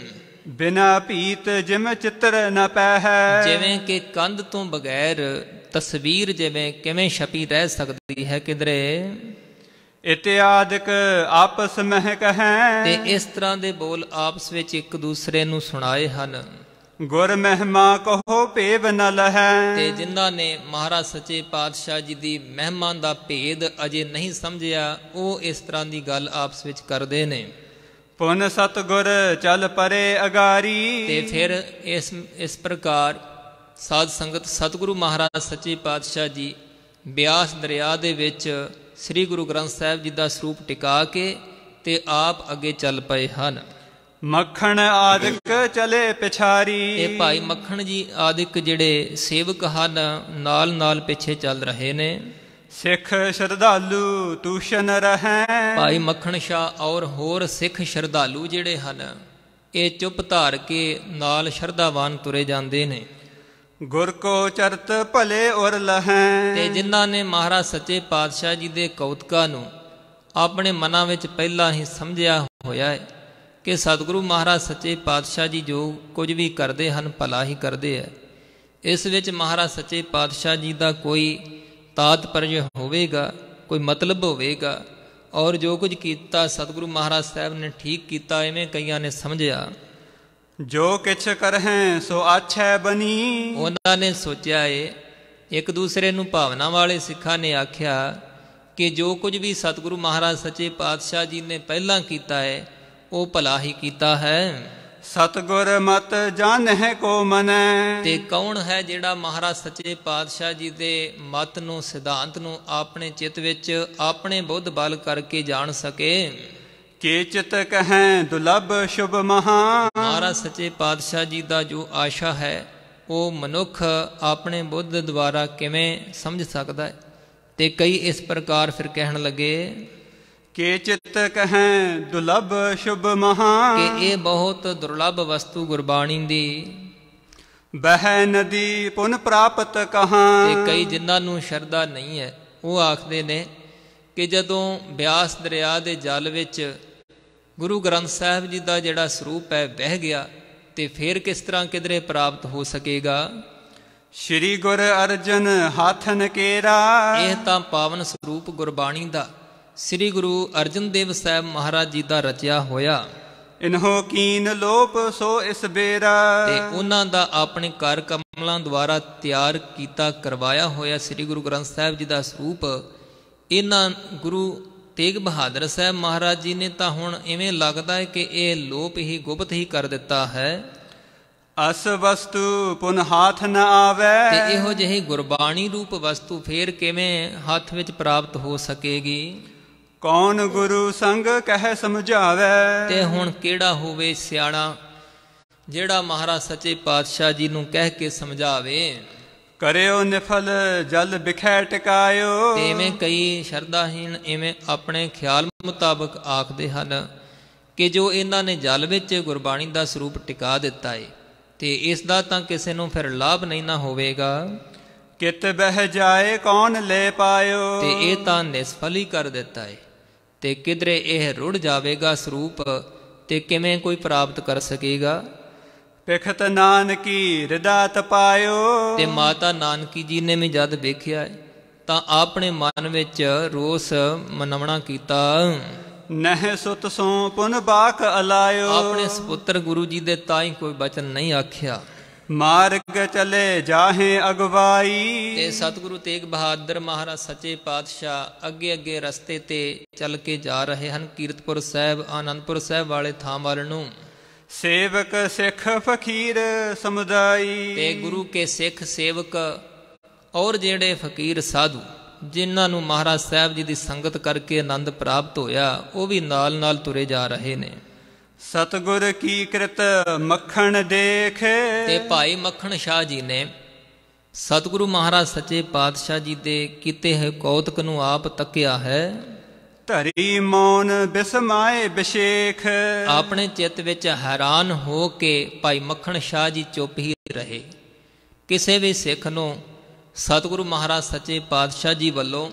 ਬਿਨਾ ਪੀਤ ਜਿਮ ਚਿੱਤਰ ਨ ਪਹਿ ਜਿਵੇਂ ਕਿ ਕੰਧ ਤੋਂ ਬਗੈਰ ਤਸਵੀਰ ਜਿਵੇਂ ਕਿਵੇਂ ਛਪੀ ਰਹਿ ਸਕਦੀ ਹੈ ਕਿਦਰੇ ਇਤਿਆਦਿਕ ਆਪਸ ਮਹਿ ਕਹੈ ਤੇ ਇਸ ਤਰ੍ਹਾਂ ਦੇ ਬੋਲ ਆਪਸ ਵਿੱਚ ਇੱਕ ਦੂਸਰੇ ਨੂੰ ਸੁਣਾਏ ਹਨ ਗੁਰ ਮਹਿਮਾ ਕਹੋ ਭੇਵ ਨ ਲਹੈ ਤੇ ਜਿਨ੍ਹਾਂ ਨੇ ਮਹਾਰਾਜ ਸੱਚੇ ਪਾਤਸ਼ਾਹ ਜੀ ਦੀ ਮਹਿਮਾ ਦਾ ਭੇਦ ਅਜੇ ਨਹੀਂ ਸਮਝਿਆ ਉਹ ਇਸ ਤਰ੍ਹਾਂ ਦੀ ਗੱਲ ਆਪਸ ਵਿੱਚ ਕਰਦੇ ਨੇ ਪੁਨ ਸਤਗੁਰ ਚਲ ਪਰੇ ਅਗਾਰੀ ਤੇ ਫਿਰ ਇਸ ਇਸ ਪ੍ਰਕਾਰ ਸਾਧ ਸੰਗਤ ਸਤਗੁਰੂ ਮਹਾਰਾਜ ਸੱਚੇ ਪਾਤਸ਼ਾਹ ਜੀ ਬਿਆਸ ਦਰਿਆ ਦੇ ਵਿੱਚ ਸ੍ਰੀ ਗੁਰੂ ਗ੍ਰੰਥ ਸਾਹਿਬ ਜੀ ਦਾ ਸਰੂਪ ਟਿਕਾ ਕੇ ਤੇ ਆਪ ਅੱਗੇ ਚੱਲ ਪਏ ਹਨ ਮੱਖਣ ਆਦਿਕ ਚਲੇ ਪਿਛਾਰੀ ਇਹ ਭਾਈ ਮੱਖਣ ਜੀ ਆਦਿਕ ਜਿਹੜੇ ਸੇਵਕ ਹਨ ਨਾਲ ਨਾਲ ਪਿੱਛੇ ਚੱਲ ਰਹੇ ਨੇ ਸਿੱਖ ਸ਼ਰਧਾਲੂ ਤੂਸ਼ਨ ਰਹੈ ਭਾਈ ਮੱਖਣ ਸ਼ਾ ਔਰ ਹੋਰ ਸਿੱਖ ਸ਼ਰਧਾਲੂ ਜਿਹੜੇ ਹਨ ਇਹ ਚੁੱਪ ਧਾਰ ਕੇ ਨਾਲ ਸ਼ਰਧਾਵਾਨ ਤੁਰੇ ਜਾਂਦੇ ਨੇ ਗੁਰ ਕੋ ਚਰਤ ਭਲੇ ਔਰ ਲਹੈ ਤੇ ਜਿਨ੍ਹਾਂ ਨੇ ਮਹਾਰਾਜ ਸੱਚੇ ਪਾਤਸ਼ਾਹ ਜੀ ਦੇ ਕੌਤਕਾਂ ਨੂੰ ਆਪਣੇ ਮਨਾਂ ਵਿੱਚ ਪਹਿਲਾਂ ਹੀ ਸਮਝਿਆ ਹੋਇਆ ਹੈ ਕਿ ਸਤਿਗੁਰੂ ਮਹਾਰਾਜ ਸੱਚੇ ਪਾਤਸ਼ਾਹ ਜੀ ਜੋ ਕੁਝ ਵੀ ਕਰਦੇ ਹਨ ਭਲਾ ਹੀ ਕਰਦੇ ਹੈ ਇਸ ਵਿੱਚ ਮਹਾਰਾਜ ਸੱਚੇ ਪਾਤਸ਼ਾਹ ਜੀ ਦਾ ਕੋਈ ਤਾਤਪਰਜ ਹੋਵੇਗਾ ਕੋਈ ਮਤਲਬ ਹੋਵੇਗਾ ਔਰ ਜੋ ਕੁਝ ਕੀਤਾ ਸਤਿਗੁਰੂ ਮਹਾਰਾਜ ਸਾਹਿਬ ਨੇ ਠੀਕ ਕੀਤਾ ਐਵੇਂ ਕਈਆਂ ਨੇ ਸਮਝਿਆ ਜੋ ਕਿਛ ਕਰਹਿ ਸੋ ਆਛੈ ਬਨੀ ਉਹਨਾਂ ਨੇ ਸੋਚਿਆ ਏ ਇੱਕ ਦੂਸਰੇ ਨੂੰ ਭਾਵਨਾ ਵਾਲੇ ਸਿੱਖਾਂ ਨੇ ਆਖਿਆ ਕਿ ਜੋ ਕੁਝ ਵੀ ਸਤਿਗੁਰੂ ਮਹਾਰਾਜ ਸੱਚੇ ਪਾਤਸ਼ਾਹ ਜੀ ਨੇ ਪਹਿਲਾਂ ਕੀਤਾ ਹੈ ਉਹ ਭਲਾ ਹੀ ਕੀਤਾ ਹੈ ਸਤਗੁਰ ਮਤ ਜਾਣਹਿ ਕੋ ਮਨੈ ਤੇ ਕੌਣ ਹੈ ਜਿਹੜਾ ਮਹਾਰਾਜ ਸੱਚੇ ਪਾਤਸ਼ਾਹ ਜੀ ਦੇ ਮਤ ਨੂੰ ਸਿਧਾਂਤ ਨੂੰ ਆਪਣੇ ਚਿੱਤ ਵਿੱਚ ਆਪਣੇ ਬੁੱਧ ਬਲ ਕਰਕੇ ਜਾਣ ਸਕੇ ਚੇਚਿਤ ਕਹੈ ਦੁਲਭ ਸ਼ੁਭ ਮਹਾ ਮਹਾਰਾ ਸੱਚੇ ਪਾਤਸ਼ਾਹ ਜੀ ਦਾ ਜੋ ਆਸ਼ਾ ਹੈ ਉਹ ਮਨੁੱਖ ਆਪਣੇ ਬੁੱਧ ਦੁਆਰਾ ਕਿਵੇਂ ਸਮਝ ਸਕਦਾ ਹੈ ਤੇ ਕਈ ਇਸ ਪ੍ਰਕਾਰ ਫਿਰ ਕਹਿਣ ਲੱਗੇ ਕੇ ਚਿਤ ਕਹੈ ਦੁਲਭ ਸ਼ੁਭ ਮਹਾ ਕਿ ਇਹ ਬਹੁਤ ਦੁਰਲਭ ਵਸਤੂ ਗੁਰਬਾਣੀ ਦੀ ਬਹਿ ਨਦੀ ਪੁਨ ਪ੍ਰਾਪਤ ਕਹਾਂ ਤੇ ਕਈ ਜਿਨ੍ਹਾਂ ਨੂੰ ਸ਼ਰਧਾ ਨਹੀਂ ਹੈ ਉਹ ਆਖਦੇ ਨੇ ਕਿ ਜਦੋਂ ਬਿਆਸ ਦਰਿਆ ਦੇ ਜਲ ਵਿੱਚ ਗੁਰੂ ਗ੍ਰੰਥ ਸਾਹਿਬ ਜੀ ਦਾ ਜਿਹੜਾ ਸਰੂਪ ਹੈ ਵਹਿ ਗਿਆ ਤੇ ਫਿਰ ਕਿਸ ਤਰ੍ਹਾਂ ਕਿਧਰੇ ਪ੍ਰਾਪਤ ਹੋ ਸਕੇਗਾ ਸ਼੍ਰੀ ਗੁਰ ਅਰਜਨ ਹੱਥ ਨਕੇਰਾ ਇਹ ਤਾਂ ਪਾਵਨ ਸਰੂਪ ਗੁਰਬਾਣੀ ਦਾ ਸ੍ਰੀ ਗੁਰੂ ਅਰਜਨ ਦੇਵ ਸਾਹਿਬ ਮਹਾਰਾਜ ਜੀ ਦਾ ਰਚਿਆ ਹੋਇਆ ਇਨਹੋ ਕੀਨ ਲੋਪ ਸੋ ਇਸ ਬੇਰਾ ਤੇ ਉਹਨਾਂ ਦਾ ਆਪਣੇ ਕਰ ਕਮਲਾਂ ਦੁਆਰਾ ਤਿਆਰ ਕੀਤਾ ਕਰਵਾਇਆ ਹੋਇਆ ਸ੍ਰੀ ਗੁਰੂ ਗ੍ਰੰਥ ਸਾਹਿਬ ਜੀ ਦਾ ਸਰੂਪ ਇਹਨਾਂ ਗੁਰੂ ਤੇਗ ਬਹਾਦਰ ਸਾਹਿਬ ਮਹਾਰਾਜ ਜੀ ਨੇ ਤਾਂ ਹੁਣ ਇਵੇਂ ਲੱਗਦਾ ਹੈ ਕਿ ਇਹ ਲੋਪ ਹੀ ਗੁਪਤ ਹੀ ਕਰ ਦਿੱਤਾ ਹੈ ਅਸ ਵਸਤੂ ਪੁਨ ਹਾਥ ਨ ਆਵੇ ਤੇ ਇਹੋ ਜਿਹੀ ਗੁਰਬਾਣੀ ਰੂਪ ਵਸਤੂ ਫੇਰ ਕਿਵੇਂ ਹੱਥ ਵਿੱਚ ਪ੍ਰਾਪਤ ਹੋ ਸਕੇਗੀ ਕੌਣ ਗੁਰੂ ਸੰਗ ਕਹਿ ਸਮਝਾਵੇ ਤੇ ਹੁਣ ਕਿਹੜਾ ਹੋਵੇ ਸਿਆਣਾ ਜਿਹੜਾ ਮਹਾਰਾਜ ਸੱਚੇ ਪਾਤਸ਼ਾਹ ਜੀ ਨੂੰ ਕਹਿ ਕੇ ਸਮਝਾਵੇ ਕਰਿਓ ਨਿਫਲ ਜਲ ਬਿਖੈ ਟਿਕਾਇਓ ਐਵੇਂ ਕਈ ਸ਼ਰਧਾਹੀਨ ਐਵੇਂ ਆਪਣੇ ਖਿਆਲ ਮੁਤਾਬਕ ਆਖਦੇ ਹਨ ਕਿ ਜੋ ਇਹਨਾਂ ਨੇ ਜਲ ਵਿੱਚ ਗੁਰਬਾਣੀ ਦਾ ਸਰੂਪ ਟਿਕਾ ਦਿੱਤਾ ਏ ਤੇ ਇਸ ਦਾ ਤਾਂ ਕਿਸੇ ਨੂੰ ਫਿਰ ਲਾਭ ਨਹੀਂ ਨਾ ਹੋਵੇਗਾ ਕਿਤ ਬਹਿ ਜਾਏ ਕੌਣ ਲੈ ਪਾਇਓ ਤੇ ਇਹ ਤਾਂ ਨਿਸਫਲੀ ਕਰ ਦਿੱਤਾ ਏ ਤੇ ਕਿਧਰੇ ਇਹ ਰੁੜ ਜਾਵੇਗਾ ਸਰੂਪ ਤੇ ਕਿਵੇਂ ਕੋਈ ਪ੍ਰਾਪਤ ਕਰ ਸਕੇਗਾ ਪਖਤ ਨਾਨਕੀ ਰਿਦਾ ਤਪਾਇਓ ਤੇ ਮਾਤਾ ਨਾਨਕੀ ਜੀ ਨੇ ਵੀ ਜਦ ਵੇਖਿਆ ਤਾਂ ਆਪਣੇ ਮਨ ਵਿੱਚ ਰੋਸ ਮਨਵਣਾ ਕੀਤਾ ਨਹਿ ਸੁਤ ਸੋ ਪੁਨ ਬਾਖ ਅਲਾਇਓ ਆਪਣੇ ਸੁਪੁੱਤਰ ਗੁਰੂ ਜੀ ਦੇ ਤਾਂ ਹੀ ਕੋਈ ਬਚਨ ਨਹੀਂ ਆਖਿਆ ਮਾਰਗ ਚਲੇ ਜਾਹੇ ਅਗਵਾਈ ਤੇ ਸਤਿਗੁਰੂ ਤੇਗ ਬਹਾਦਰ ਮਹਾਰਾਜ ਸੱਚੇ ਪਾਤਸ਼ਾਹ ਅੱਗੇ ਅੱਗੇ ਰਸਤੇ ਤੇ ਚੱਲ ਕੇ ਜਾ ਰਹੇ ਹਨ ਕੀਰਤਪੁਰ ਸਾਹਿਬ ਆਨੰਦਪੁਰ ਸਾਹਿਬ ਵਾਲੇ ਥਾਂ ਵੱਲ ਨੂੰ ਸੇਵਕ ਸਿੱਖ ਫਕੀਰ ਸਮੁਦਾਈ ਤੇ ਗੁਰੂ ਕੇ ਸਿੱਖ ਸੇਵਕ ਔਰ ਜਿਹੜੇ ਫਕੀਰ ਸਾਧੂ ਜਿਨ੍ਹਾਂ ਨੂੰ ਮਹਾਰਾਜ ਸਾਹਿਬ ਜੀ ਦੀ ਸੰਗਤ ਕਰਕੇ ਆਨੰਦ ਪ੍ਰਾਪਤ ਹੋਇਆ ਉਹ ਵੀ ਨਾਲ-ਨਾਲ ਤੁਰੇ ਜਾ ਰਹੇ ਨੇ ਸਤਗੁਰ ਕੀ ਕਿਰਤ ਮੱਖਣ ਦੇਖ ਤੇ ਭਾਈ ਮੱਖਣ ਸ਼ਾਹ ਜੀ ਨੇ ਸਤਗੁਰੂ ਮਹਾਰਾਜ ਸੱਚੇ ਪਾਤਸ਼ਾਹ ਜੀ ਦੇ ਕੀਤੇ ਹੋਏ ਕੌਤਕ ਨੂੰ ਆਪ ਤੱਕਿਆ ਹੈ ਧਰੀ ਮੌਨ ਬਿਸਮਾਏ ਬਿਸ਼ੇਖ ਆਪਣੇ ਚਿੱਤ ਵਿੱਚ ਹੈਰਾਨ ਹੋ ਕੇ ਭਾਈ ਮੱਖਣ ਸ਼ਾਹ ਜੀ ਚੁੱਪ ਹੀ ਰਹੇ ਕਿਸੇ ਵੀ ਸਿੱਖ ਨੂੰ ਸਤਿਗੁਰੂ ਮਹਾਰਾਜ ਸੱਚੇ ਪਾਤਸ਼ਾਹ ਜੀ ਵੱਲੋਂ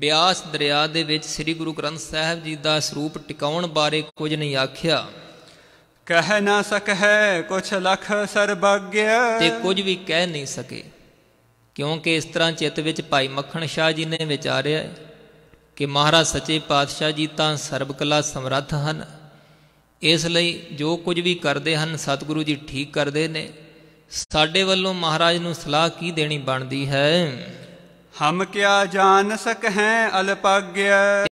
ਬਿਆਸ ਦਰਿਆ ਦੇ ਵਿੱਚ ਸ੍ਰੀ ਗੁਰੂ ਗ੍ਰੰਥ ਸਾਹਿਬ ਜੀ ਦਾ ਸਰੂਪ ਟਿਕਾਉਣ ਬਾਰੇ ਕੁਝ ਨਹੀਂ ਆਖਿਆ ਕਹਿ ਨਾ ਸਕਹਿ ਕੁਛ ਲਖ ਸਰਬਗਯ ਤੇ ਕੁਝ ਵੀ ਕਹਿ ਨਹੀਂ ਸਕੇ ਕਿਉਂਕਿ ਇਸ ਤਰ੍ਹਾਂ ਚਿੱਤ ਵਿੱਚ ਭਾਈ ਮੱਖਣ ਸ਼ਾਹ ਜੀ ਨੇ ਵਿਚਾਰਿਆ ਕਿ ਮਹਾਰਾਜ ਸੱਚੇ ਪਾਤਸ਼ਾਹ ਜੀ ਤਾਂ ਸਰਬ ਕਲਾ ਸਮਰੱਥ ਹਨ ਇਸ ਲਈ ਜੋ ਕੁਝ ਵੀ ਕਰਦੇ ਹਨ ਸਤਿਗੁਰੂ ਜੀ ਠੀਕ ਕਰਦੇ ਨੇ ਸਾਡੇ ਵੱਲੋਂ ਮਹਾਰਾਜ ਨੂੰ ਸਲਾਹ ਕੀ ਦੇਣੀ ਬਣਦੀ ਹੈ ਹਮ ਕਿਆ ਜਾਣ ਸਕ ਹੈ ਅਲਪਗ੍ਯ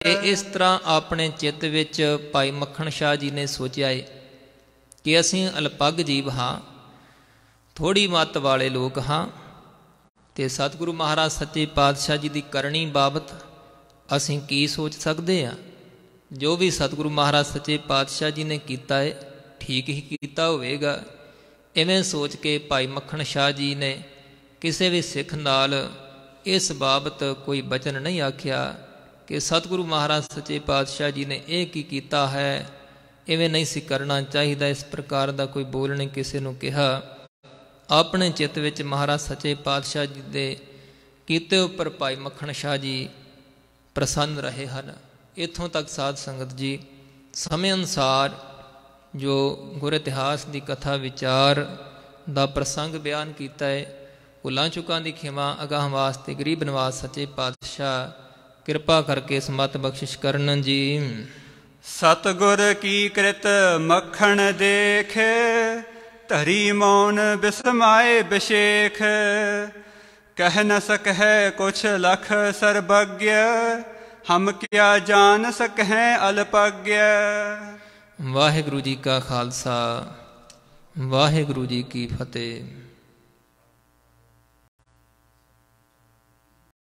ਇਹ ਇਸ ਤਰ੍ਹਾਂ ਆਪਣੇ ਚਿੱਤ ਵਿੱਚ ਭਾਈ ਮੱਖਣ ਸ਼ਾਹ ਜੀ ਨੇ ਸੋਚਿਆ ਏ ਕਿ ਅਸੀਂ ਅਲਪਗ ਜੀਵ ਹਾਂ ਥੋੜੀ ਮਤ ਵਾਲੇ ਲੋਕ ਹਾਂ ਤੇ ਸਤਿਗੁਰੂ ਮਹਾਰਾਜ ਸੱਚੇ ਪਾਤਸ਼ਾਹ ਜੀ ਦੀ ਕਰਨੀ ਬਾਬਤ ਅਸੀਂ ਕੀ ਸੋਚ ਸਕਦੇ ਹਾਂ ਜੋ ਵੀ ਸਤਿਗੁਰੂ ਮਹਾਰਾਜ ਸੱਚੇ ਪਾਤਸ਼ਾਹ ਜੀ ਨੇ ਕੀਤਾ ਹੈ ਠੀਕ ਹੀ ਕੀਤਾ ਹੋਵੇਗਾ ਐਵੇਂ ਸੋਚ ਕੇ ਭਾਈ ਮੱਖਣ ਸ਼ਾਹ ਜੀ ਨੇ ਕਿਸੇ ਵੀ ਸਿੱਖ ਨਾਲ ਇਸ ਬਾਬਤ ਕੋਈ ਬਚਨ ਨਹੀਂ ਆਖਿਆ ਕਿ ਸਤਿਗੁਰੂ ਮਹਾਰਾਜ ਸੱਚੇ ਪਾਤਸ਼ਾਹ ਜੀ ਨੇ ਇਹ ਕੀ ਕੀਤਾ ਹੈ ਐਵੇਂ ਨਹੀਂ ਸੀ ਕਰਨਾ ਚਾਹੀਦਾ ਇਸ ਪ੍ਰਕਾਰ ਦਾ ਕੋਈ ਬੋਲਣੇ ਕਿਸੇ ਨੂੰ ਕਿਹਾ ਆਪਣੇ ਚਿੱਤ ਵਿੱਚ ਮਹਾਰਾਜ ਸੱਚੇ ਪਾਤਸ਼ਾਹ ਜੀ ਦੇ ਕੀਤੇ ਉੱਪਰ ਭਾਈ ਮੱਖਣ ਸ਼ਾਹ ਜੀ ਪ੍ਰਸੰਨ ਰਹੇ ਹਨ ਇਥੋਂ ਤੱਕ ਸਾਧ ਸੰਗਤ ਜੀ ਸਮੇਂ ਅਨਸਾਰ ਜੋ ਗੁਰ ਇਤਿਹਾਸ ਦੀ ਕਥਾ ਵਿਚਾਰ ਦਾ ਪ੍ਰਸੰਗ ਬਿਆਨ ਕੀਤਾ ਹੈ ਉਲਾਂ ਚੁਕਾਂ ਦੀ ਖਿਮਾ ਅਗਾਹ ਵਾਸਤੇ ਗਰੀਬ ਨਿਵਾਸ ਸੱਚੇ ਪਾਤਸ਼ਾਹ ਕਿਰਪਾ ਕਰਕੇ ਸਮਤ ਬਖਸ਼ਿਸ਼ ਕਰਨ ਜੀ ਸਤਗੁਰ ਕੀ ਕ੍ਰਿਤ ਮੱਖਣ ਦੇਖੇ ਧਰੀ ਮੌਨ ਬਿਸਮਾਏ ਬਿਸ਼ੇਖ ਕਹਿ ਨ ਸਕਹਿ ਕੁਛ ਲਖ ਸਰਬਗ੍ਯ ਹਮ ਕਿਆ ਜਾਣ ਸਕਹਿ ਅਲਪਗਯ ਵਾਹਿਗੁਰੂ ਜੀ ਕਾ ਖਾਲਸਾ ਵਾਹਿਗੁਰੂ ਜੀ ਕੀ ਫਤਿਹ